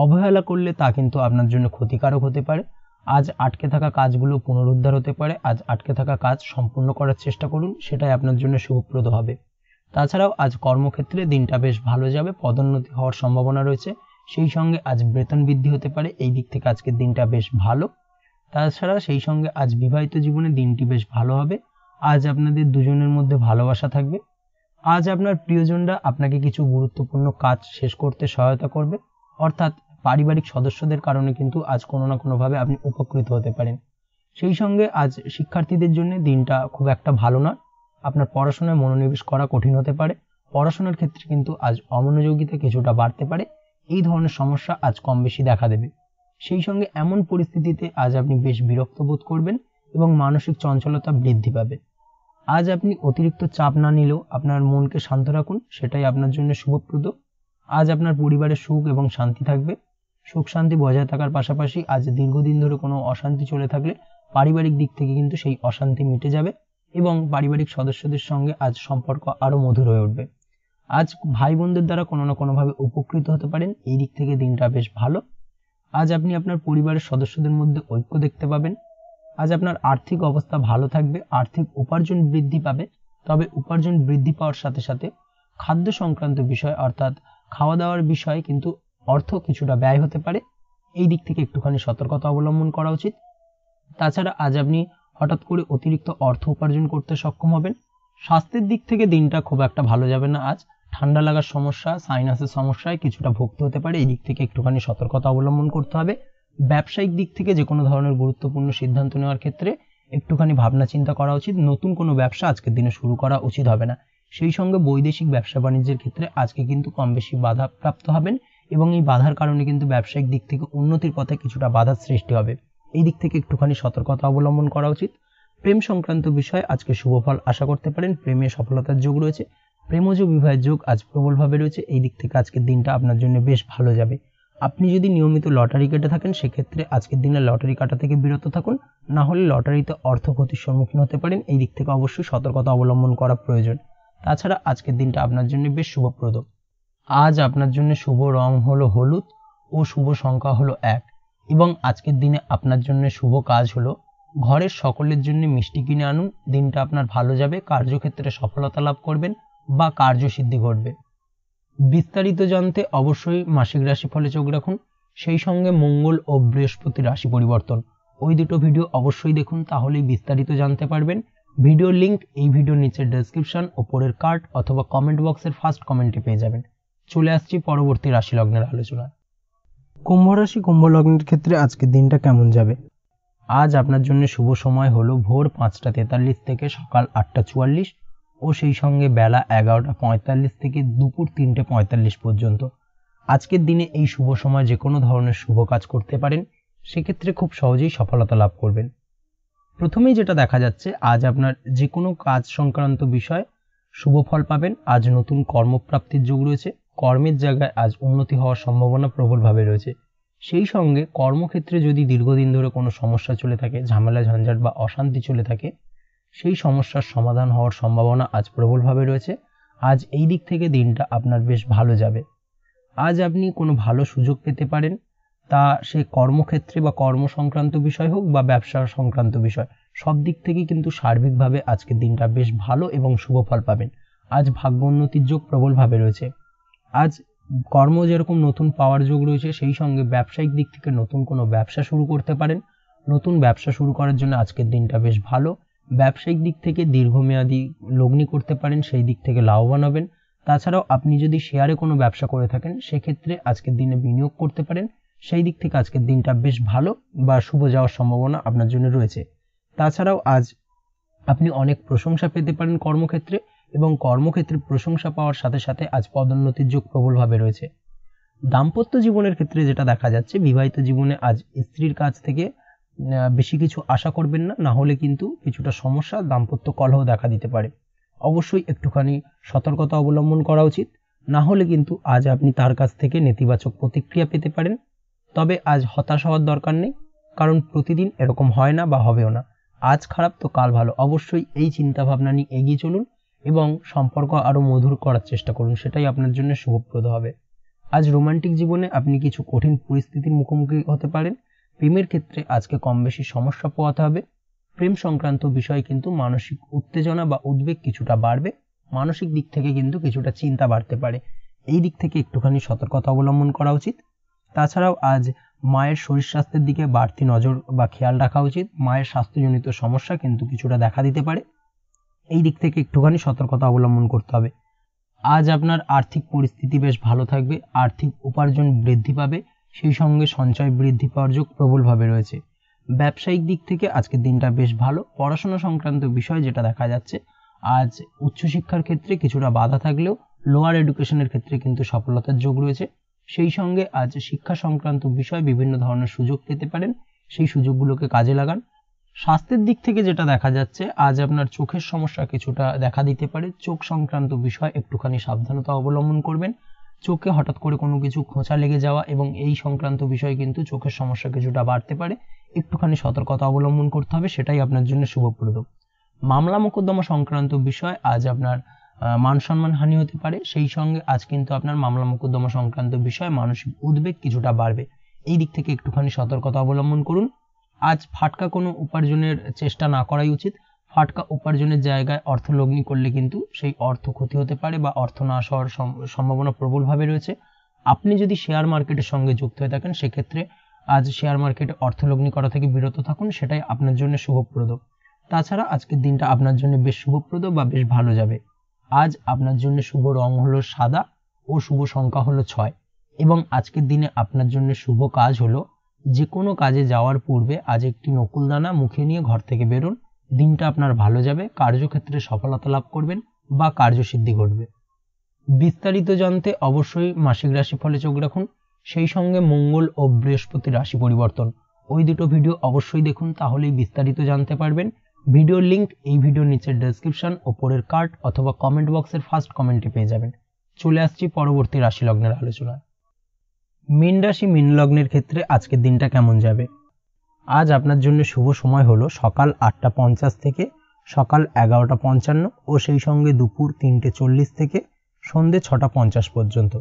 অবহেলা করলে তা কিন্তু আপনার জন্য ক্ষতিকারক হতে পারে আজ আটকে থাকা কাজগুলো পুনরুদ্ধার হতে পারে আজ আটকে থাকা কাজ সম্পূর্ণ করার চেষ্টা করুন সেটাই আপনার জন্য শুভপ্রদ হবে তাছাড়াও আজ কর্মক্ষেত্রে দিনটা বেশ ভালো যাবে পদোন্নতি হওয়ার সম্ভাবনা রয়েছে সেই সঙ্গে আজ বেতন বৃদ্ধি হতে পারে এই দিক থেকে আজকের দিনটা বেশ ভালো তাছাড়া সেই সঙ্গে আজ বিবাহিত জীবনে দিনটি বেশ ভালো হবে আজ আপনাদের দুজনের মধ্যে ভালোবাসা থাকবে আজ আপনার প্রিয়জনরা আপনাকে কিছু গুরুত্বপূর্ণ কাজ শেষ করতে সহায়তা করবে অর্থাৎ পারিবারিক সদস্যদের কারণে কিন্তু আজ কোনো না কোনোভাবে আপনি উপকৃত হতে পারেন সেই সঙ্গে আজ শিক্ষার্থীদের জন্য দিনটা খুব একটা ভালো নয় আপনার পড়াশোনায় মনোনিবেশ করা কঠিন হতে পারে পড়াশোনার ক্ষেত্রে কিন্তু আজ অমনোযোগিতা কিছুটা বাড়তে পারে এই ধরনের সমস্যা আজ কম বেশি দেখা দেবে সেই সঙ্গে এমন পরিস্থিতিতে আজ আপনি বেশ বিরক্ত বোধ করবেন এবং মানসিক চঞ্চলতা বৃদ্ধি পাবে আজ আপনি অতিরিক্ত চাপ না নিলেও আপনার মনকে শান্ত রাখুন সেটাই আপনার জন্য শুভপ্রদ আজ আপনার পরিবারে সুখ এবং শান্তি থাকবে সুখ শান্তি বজায় থাকার পাশাপাশি আজ দীর্ঘদিন ধরে কোনো অশান্তি চলে থাকলে পারিবারিক দিক থেকে কিন্তু সেই অশান্তি মিটে যাবে এবং পারিবারিক সদস্যদের সঙ্গে আজ সম্পর্ক আরও মধুর হয়ে উঠবে আজ ভাই বোনদের দ্বারা কোনো না কোনোভাবে উপকৃত হতে পারেন এই দিক থেকে দিনটা বেশ ভালো আজ আপনি আপনার পরিবারের সদস্যদের মধ্যে ঐক্য দেখতে পাবেন আজ আপনার আর্থিক অবস্থা ভালো থাকবে আর্থিক উপার্জন বৃদ্ধি পাবে তবে উপার্জন বৃদ্ধি পাওয়ার সাথে সাথে খাদ্য সংক্রান্ত বিষয় অর্থাৎ খাওয়া দাওয়ার বিষয়ে কিন্তু অর্থ কিছুটা ব্যয় হতে পারে এই দিক থেকে একটুখানি সতর্কতা অবলম্বন করা উচিত তাছাড়া আজ আপনি হঠাৎ করে অতিরিক্ত অর্থ উপার্জন করতে সক্ষম হবেন স্বাস্থ্যের দিক থেকে দিনটা খুব একটা ভালো যাবে না আজ ঠান্ডা লাগার সমস্যা সাইনাসের সমস্যায় কিছুটা ভুগতে হতে পারে এই দিক থেকে একটুখানি সতর্কতা অবলম্বন করতে হবে ব্যবসায়িক দিক থেকে যে কোনো ধরনের গুরুত্বপূর্ণ সিদ্ধান্ত নেওয়ার ক্ষেত্রে একটুখানি ভাবনা চিন্তা করা উচিত নতুন কোনো ব্যবসা আজকের দিনে শুরু করা উচিত হবে না সেই সঙ্গে বৈদেশিক ব্যবসা বাণিজ্যের ক্ষেত্রে আজকে কিন্তু কম বেশি বাধা প্রাপ্ত হবেন এবং এই বাধার কারণে কিন্তু ব্যবসায়িক দিক থেকে উন্নতির পথে কিছুটা বাধার সৃষ্টি হবে এই দিক থেকে একটুখানি সতর্কতা অবলম্বন করা উচিত প্রেম সংক্রান্ত বিষয়ে আজকে শুভ ফল আশা করতে পারেন প্রেমে সফলতার যোগ রয়েছে প্রেমজ বিবাহের যোগ আজ প্রবলভাবে রয়েছে এই দিক থেকে আজকের দিনটা আপনার জন্য বেশ ভালো যাবে আপনি যদি নিয়মিত লটারি কেটে থাকেন সেক্ষেত্রে আজকের দিনে লটারি কাটা থেকে বিরত থাকুন না হলে লটারিতে অর্থ ক্ষতির সম্মুখীন হতে পারেন এই দিক থেকে অবশ্যই সতর্কতা অবলম্বন করা প্রয়োজন তাছাড়া আজকের দিনটা আপনার জন্য বেশ শুভপ্রদ আজ আপনার জন্য শুভ রং হলো হলুদ ও শুভ সংখ্যা হলো এক এবং আজকের দিনে আপনার জন্য শুভ কাজ হলো ঘরের সকলের জন্য মিষ্টি কিনে আনুন দিনটা আপনার ভালো যাবে কার্যক্ষেত্রে সফলতা লাভ করবেন বা কার্যসিদ্ধি ঘটবে বিস্তারিত জানতে অবশ্যই মাসিক রাশি ফলে চোখ রাখুন সেই সঙ্গে মঙ্গল ও বৃহস্পতি রাশি পরিবর্তন ওই দুটো ভিডিও অবশ্যই দেখুন তাহলেই বিস্তারিত জানতে পারবেন ভিডিও লিংক এই ভিডিও নিচের ডেসক্রিপশন ওপরের কার্ড অথবা কমেন্ট বক্সের ফার্স্ট কমেন্টে পেয়ে যাবেন চলে আসছি পরবর্তী রাশি লগ্নের আলোচনা কুম্ভ রাশি কুম্ভ লগ্নের ক্ষেত্রে আজকে দিনটা কেমন যাবে আজ আপনার জন্য শুভ সময় হলো ভোর পাঁচটা তেতাল্লিশ থেকে সকাল আটটা চুয়াল্লিশ ও সেই সঙ্গে বেলা এগারোটা পঁয়তাল্লিশ থেকে দুপুর তিনটে পঁয়তাল্লিশ পর্যন্ত আজকের দিনে এই শুভ সময় যে কোনো ধরনের শুভ কাজ করতে পারেন সেক্ষেত্রে খুব সহজেই সফলতা লাভ করবেন প্রথমেই যেটা দেখা যাচ্ছে আজ আপনার যে কোনো কাজ সংক্রান্ত বিষয় শুভ ফল পাবেন আজ নতুন কর্মপ্রাপ্তির যোগ রয়েছে কর্মের জায়গায় আজ উন্নতি হওয়ার সম্ভাবনা প্রবলভাবে রয়েছে সেই সঙ্গে কর্মক্ষেত্রে যদি দীর্ঘদিন ধরে কোনো সমস্যা চলে থাকে ঝামেলা ঝঞ্ঝাট বা অশান্তি চলে থাকে সেই সমস্যার সমাধান হওয়ার সম্ভাবনা আজ প্রবলভাবে রয়েছে আজ এই দিক থেকে দিনটা আপনার বেশ ভালো যাবে আজ আপনি কোনো ভালো সুযোগ পেতে পারেন তা সে কর্মক্ষেত্রে বা কর্ম সংক্রান্ত বিষয় হোক বা ব্যবসা সংক্রান্ত বিষয় সব দিক থেকে কিন্তু সার্বিকভাবে আজকের দিনটা বেশ ভালো এবং শুভ ফল পাবেন আজ ভাগ্য উন্নতির যোগ প্রবলভাবে রয়েছে আজ কর্ম যেরকম নতুন পাওয়ার যোগ রয়েছে সেই সঙ্গে ব্যবসায়িক দিক থেকে নতুন কোনো ব্যবসা শুরু করতে পারেন নতুন ব্যবসা শুরু করার জন্য আজকের দিনটা বেশ ভালো ব্যবসায়িক দিক থেকে দীর্ঘমেয়াদী লগ্নি করতে পারেন সেই দিক থেকে লাভবান হবেন তাছাড়াও আপনি যদি শেয়ারে কোনো ব্যবসা করে থাকেন সেক্ষেত্রে আজকের দিনে বিনিয়োগ করতে পারেন সেই দিক থেকে আজকের দিনটা বেশ ভালো বা শুভ যাওয়ার সম্ভাবনা আপনার জন্য রয়েছে তাছাড়াও আজ আপনি অনেক প্রশংসা পেতে পারেন কর্মক্ষেত্রে এবং কর্মক্ষেত্রে প্রশংসা পাওয়ার সাথে সাথে আজ পদোন্নতির যোগ প্রবলভাবে রয়েছে দাম্পত্য জীবনের ক্ষেত্রে যেটা দেখা যাচ্ছে বিবাহিত জীবনে আজ স্ত্রীর কাছ থেকে বেশি কিছু আশা করবেন না না হলে কিন্তু কিছুটা সমস্যা দাম্পত্য কলহ দেখা দিতে পারে অবশ্যই একটুখানি সতর্কতা অবলম্বন করা উচিত না হলে কিন্তু আজ আপনি তার কাছ থেকে নেতিবাচক প্রতিক্রিয়া পেতে পারেন তবে আজ হতাশ হওয়ার দরকার নেই কারণ প্রতিদিন এরকম হয় না বা হবেও না আজ খারাপ তো কাল ভালো অবশ্যই এই চিন্তাভাবনা নিয়ে এগিয়ে চলুন এবং সম্পর্ক আরও মধুর করার চেষ্টা করুন সেটাই আপনার জন্য শুভপ্রদ হবে আজ রোমান্টিক জীবনে আপনি কিছু কঠিন পরিস্থিতির মুখোমুখি হতে পারেন প্রেমের ক্ষেত্রে আজকে কম বেশি সমস্যা পোয়াতে হবে প্রেম সংক্রান্ত বিষয় কিন্তু মানসিক উত্তেজনা বা উদ্বেগ কিছুটা বাড়বে মানসিক দিক থেকে কিন্তু কিছুটা চিন্তা বাড়তে পারে এই দিক থেকে একটুখানি সতর্কতা অবলম্বন করা উচিত তাছাড়াও আজ মায়ের শরীর স্বাস্থ্যের দিকে বাড়তি নজর বা খেয়াল রাখা উচিত মায়ের স্বাস্থ্যজনিত সমস্যা কিন্তু কিছুটা দেখা দিতে পারে এই দিক থেকে একটুখানি সতর্কতা অবলম্বন করতে হবে আজ আপনার আর্থিক পরিস্থিতি বেশ ভালো থাকবে আর্থিক উপার্জন বৃদ্ধি পাবে সেই সঙ্গে সঞ্চয় বৃদ্ধি পাওয়ার যোগ প্রবলভাবে রয়েছে ব্যবসায়িক দিক থেকে আজকের দিনটা বেশ ভালো পড়াশোনা সংক্রান্ত বিষয় যেটা দেখা যাচ্ছে আজ উচ্চশিক্ষার ক্ষেত্রে কিছুটা বাধা থাকলেও লোয়ার এডুকেশনের ক্ষেত্রে কিন্তু সফলতার যোগ রয়েছে সেই সঙ্গে আজ শিক্ষা সংক্রান্ত বিষয় বিভিন্ন ধরনের সুযোগ পেতে পারেন সেই সুযোগগুলোকে কাজে লাগান স্বাস্থ্যের দিক থেকে যেটা দেখা যাচ্ছে আজ আপনার চোখের সমস্যা কিছুটা দেখা দিতে পারে চোখ সংক্রান্ত বিষয় একটুখানি সাবধানতা অবলম্বন করবেন চোখে হঠাৎ করে কোনো কিছু খোঁচা লেগে যাওয়া এবং এই সংক্রান্ত বিষয় কিন্তু চোখের সমস্যা কিছুটা বাড়তে পারে একটুখানি সতর্কতা অবলম্বন করতে হবে সেটাই আপনার জন্য শুভপ্রদ মামলা মোকদ্দমা সংক্রান্ত বিষয় আজ আপনার মান সম্মান হানি হতে পারে সেই সঙ্গে আজ কিন্তু আপনার মামলা মোকদ্দমা সংক্রান্ত বিষয় মানসিক উদ্বেগ কিছুটা বাড়বে এই দিক থেকে একটুখানি সতর্কতা অবলম্বন করুন আজ ফাটকা কোনো উপার্জনের চেষ্টা না করাই উচিত ফাটকা উপার্জনের জায়গায় অর্থ লগ্নি করলে কিন্তু সেই অর্থ ক্ষতি হতে পারে বা অর্থ না আসার সম্ভাবনা প্রবলভাবে রয়েছে আপনি যদি শেয়ার মার্কেটের সঙ্গে যুক্ত হয়ে থাকেন সেক্ষেত্রে আজ শেয়ার মার্কেটে অর্থলগ্নি করা থেকে বিরত থাকুন সেটাই আপনার জন্য শুভপ্রদ তাছাড়া আজকের দিনটা আপনার জন্য বেশ শুভপ্রদ বা বেশ ভালো যাবে আজ আপনার জন্য শুভ রং হলো সাদা ও শুভ সংখ্যা হলো ছয় এবং আজকের দিনে আপনার জন্য শুভ কাজ হলো যে কোনো কাজে যাওয়ার পূর্বে আজ একটি নকুলদানা মুখে নিয়ে ঘর থেকে বেরোন দিনটা আপনার ভালো যাবে কার্যক্ষেত্রে সফলতা লাভ করবেন বা কার্যসিদ্ধি ঘটবে বিস্তারিত জানতে অবশ্যই মাসিক রাশিফলে চোখ রাখুন সেই সঙ্গে মঙ্গল ও বৃহস্পতি রাশি পরিবর্তন ওই দুটো ভিডিও অবশ্যই দেখুন তাহলেই বিস্তারিত জানতে পারবেন ভিডিও লিঙ্ক এই ভিডিওর নিচের ডেসক্রিপশন ওপরের কার্ড অথবা কমেন্ট বক্সের ফার্স্ট কমেন্টে পেয়ে যাবেন চলে আসছি পরবর্তী রাশি লগ্নের আলোচনায় মীন রাশি মীন লগ্নের ক্ষেত্রে আজকের দিনটা কেমন যাবে আজ আপনার জন্য শুভ সময় হলো সকাল আটটা পঞ্চাশ থেকে সকাল এগারোটা পঞ্চান্ন ও সেই সঙ্গে দুপুর তিনটে চল্লিশ থেকে সন্ধে ছটা পঞ্চাশ পর্যন্ত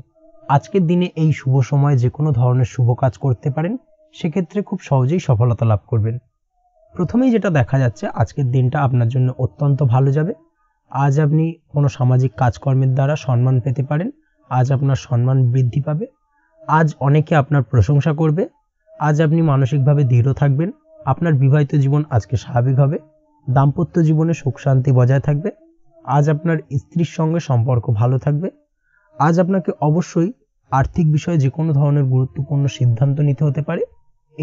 আজকের দিনে এই শুভ সময় যে কোনো ধরনের শুভ কাজ করতে পারেন সেক্ষেত্রে খুব সহজেই সফলতা লাভ করবেন প্রথমেই যেটা দেখা যাচ্ছে আজকের দিনটা আপনার জন্য অত্যন্ত ভালো যাবে আজ আপনি কোনো সামাজিক কাজকর্মের দ্বারা সম্মান পেতে পারেন আজ আপনার সম্মান বৃদ্ধি পাবে আজ অনেকে আপনার প্রশংসা করবে আজ আপনি মানসিকভাবে দৃঢ় থাকবেন আপনার বিবাহিত জীবন আজকে স্বাভাবিক হবে দাম্পত্য জীবনে সুখ শান্তি বজায় থাকবে আজ আপনার স্ত্রীর সঙ্গে সম্পর্ক ভালো থাকবে আজ আপনাকে অবশ্যই আর্থিক বিষয়ে যে কোনো ধরনের গুরুত্বপূর্ণ সিদ্ধান্ত নিতে হতে পারে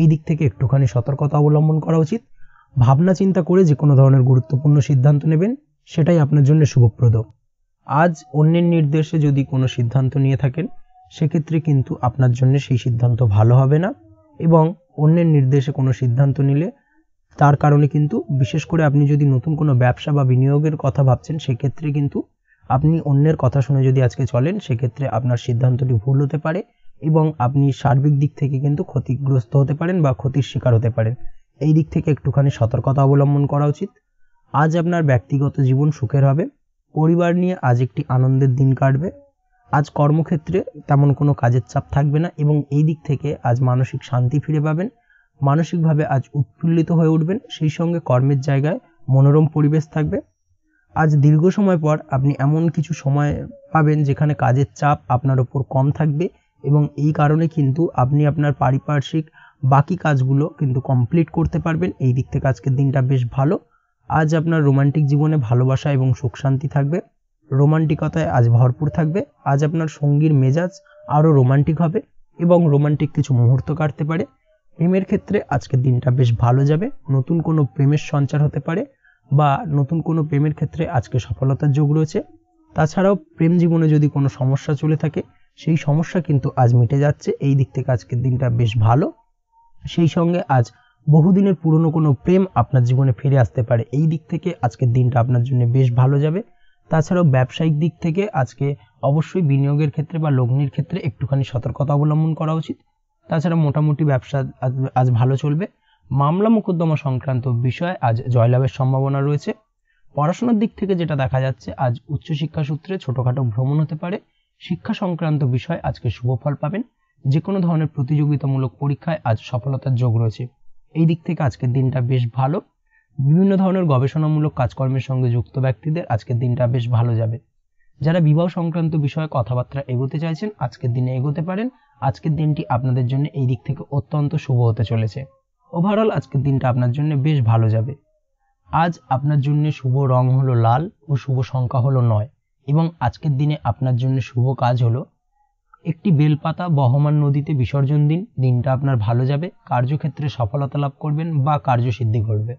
এই দিক থেকে একটুখানি সতর্কতা অবলম্বন করা উচিত ভাবনা চিন্তা করে যে কোনো ধরনের গুরুত্বপূর্ণ সিদ্ধান্ত নেবেন সেটাই আপনার জন্য শুভপ্রদ আজ অন্যের নির্দেশে যদি কোনো সিদ্ধান্ত নিয়ে থাকেন সেক্ষেত্রে কিন্তু আপনার জন্য সেই সিদ্ধান্ত ভালো হবে না এবং অন্যের নির্দেশে কোনো সিদ্ধান্ত নিলে তার কারণে কিন্তু বিশেষ করে আপনি যদি নতুন কোনো ব্যবসা বা বিনিয়োগের কথা ভাবছেন সেক্ষেত্রে কিন্তু আপনি অন্যের কথা শুনে যদি আজকে চলেন সেক্ষেত্রে আপনার সিদ্ধান্তটি ভুল হতে পারে এবং আপনি সার্বিক দিক থেকে কিন্তু ক্ষতিগ্রস্ত হতে পারেন বা ক্ষতির শিকার হতে পারেন এই দিক থেকে একটুখানি সতর্কতা অবলম্বন করা উচিত আজ আপনার ব্যক্তিগত জীবন সুখের হবে পরিবার নিয়ে আজ একটি আনন্দের দিন কাটবে আজ কর্মক্ষেত্রে তেমন কোনো কাজের চাপ থাকবে না এবং এই দিক থেকে আজ মানসিক শান্তি ফিরে পাবেন মানসিকভাবে আজ উৎফুল্লিত হয়ে উঠবেন সেই সঙ্গে কর্মের জায়গায় মনোরম পরিবেশ থাকবে আজ দীর্ঘ সময় পর আপনি এমন কিছু সময় পাবেন যেখানে কাজের চাপ আপনার ওপর কম থাকবে এবং এই কারণে কিন্তু আপনি আপনার পারিপার্শ্বিক বাকি কাজগুলো কিন্তু কমপ্লিট করতে পারবেন এই দিক থেকে আজকের দিনটা বেশ ভালো আজ আপনার রোমান্টিক জীবনে ভালোবাসা এবং সুখ শান্তি থাকবে রোমান্টিকতায় আজ ভরপুর থাকবে আজ আপনার সঙ্গীর মেজাজ আরও রোমান্টিক হবে এবং রোমান্টিক কিছু মুহূর্ত কাটতে পারে প্রেমের ক্ষেত্রে আজকের দিনটা বেশ ভালো যাবে নতুন কোনো প্রেমের সঞ্চার হতে পারে বা নতুন কোনো প্রেমের ক্ষেত্রে আজকে সফলতার যোগ রয়েছে তাছাড়াও প্রেম জীবনে যদি কোনো সমস্যা চলে থাকে সেই সমস্যা কিন্তু আজ মিটে যাচ্ছে এই দিক থেকে আজকের দিনটা বেশ ভালো সেই সঙ্গে আজ বহুদিনের পুরনো কোনো প্রেম আপনার জীবনে ফিরে আসতে পারে এই দিক থেকে আজকের দিনটা আপনার জন্য বেশ ভালো যাবে তাছাড়াও ব্যবসায়িক দিক থেকে আজকে অবশ্যই বিনিয়োগের ক্ষেত্রে বা লগ্নির ক্ষেত্রে একটুখানি সতর্কতা অবলম্বন করা উচিত তাছাড়া মোটামুটি ব্যবসা আজ ভালো চলবে মামলা মোকদ্দমা সংক্রান্ত বিষয় আজ জয়লাভের সম্ভাবনা রয়েছে পড়াশোনার দিক থেকে যেটা দেখা যাচ্ছে আজ উচ্চশিক্ষা সূত্রে ছোটখাটো ভ্রমণ হতে পারে শিক্ষা সংক্রান্ত বিষয় আজকে শুভ ফল পাবেন যে কোনো ধরনের প্রতিযোগিতামূলক পরীক্ষায় আজ সফলতার যোগ রয়েছে এই দিক থেকে আজকের দিনটা বেশ ভালো বিভিন্ন ধরনের গবেষণামূলক কাজকর্মের সঙ্গে যুক্ত ব্যক্তিদের আজকের দিনটা বেশ ভালো যাবে যারা বিবাহ সংক্রান্ত বিষয়ে কথাবার্তা এগোতে চাইছেন আজকের দিনে এগোতে পারেন আজকের দিনটি আপনাদের জন্য এই দিক থেকে অত্যন্ত শুভ হতে চলেছে ওভারঅল আজকের দিনটা আপনার জন্য বেশ ভালো যাবে আজ আপনার জন্য শুভ রং হলো লাল ও শুভ সংখ্যা হলো নয় এবং আজকের দিনে আপনার জন্য শুভ কাজ হলো একটি বেলপাতা বহমান নদীতে বিসর্জন দিন দিনটা আপনার ভালো যাবে কার্যক্ষেত্রে সফলতা লাভ করবেন বা কার্যসিদ্ধি ঘটবে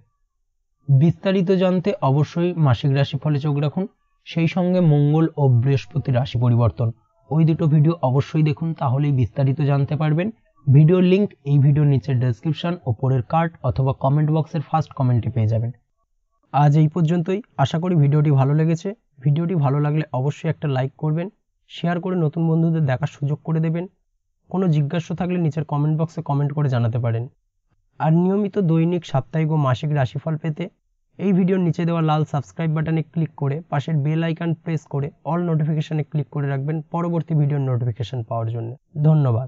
বিস্তারিত জানতে অবশ্যই মাসিক রাশিফলে চোখ রাখুন সেই সঙ্গে মঙ্গল ও বৃহস্পতি রাশি পরিবর্তন ওই দুটো ভিডিও অবশ্যই দেখুন তাহলেই বিস্তারিত জানতে পারবেন ভিডিওর লিঙ্ক এই ভিডিওর নিচের ডেসক্রিপশন ওপরের কার্ড অথবা কমেন্ট বক্সের ফার্স্ট কমেন্টে পেয়ে যাবেন আজ এই পর্যন্তই আশা করি ভিডিওটি ভালো লেগেছে ভিডিওটি ভালো লাগলে অবশ্যই একটা লাইক করবেন শেয়ার করে নতুন বন্ধুদের দেখার সুযোগ করে দেবেন কোনো জিজ্ঞাসা থাকলে নিচের কমেন্ট বক্সে কমেন্ট করে জানাতে পারেন আর নিয়মিত দৈনিক সাপ্তাহিক ও মাসিক রাশিফল পেতে এই ভিডিওর নিচে দেওয়া লাল সাবস্ক্রাইব বাটনে ক্লিক করে পাশের বেল আইকন প্রেস করে অল নোটিফিকেশানে ক্লিক করে রাখবেন পরবর্তী ভিডিওর নোটিফিকেশান পাওয়ার জন্য ধন্যবাদ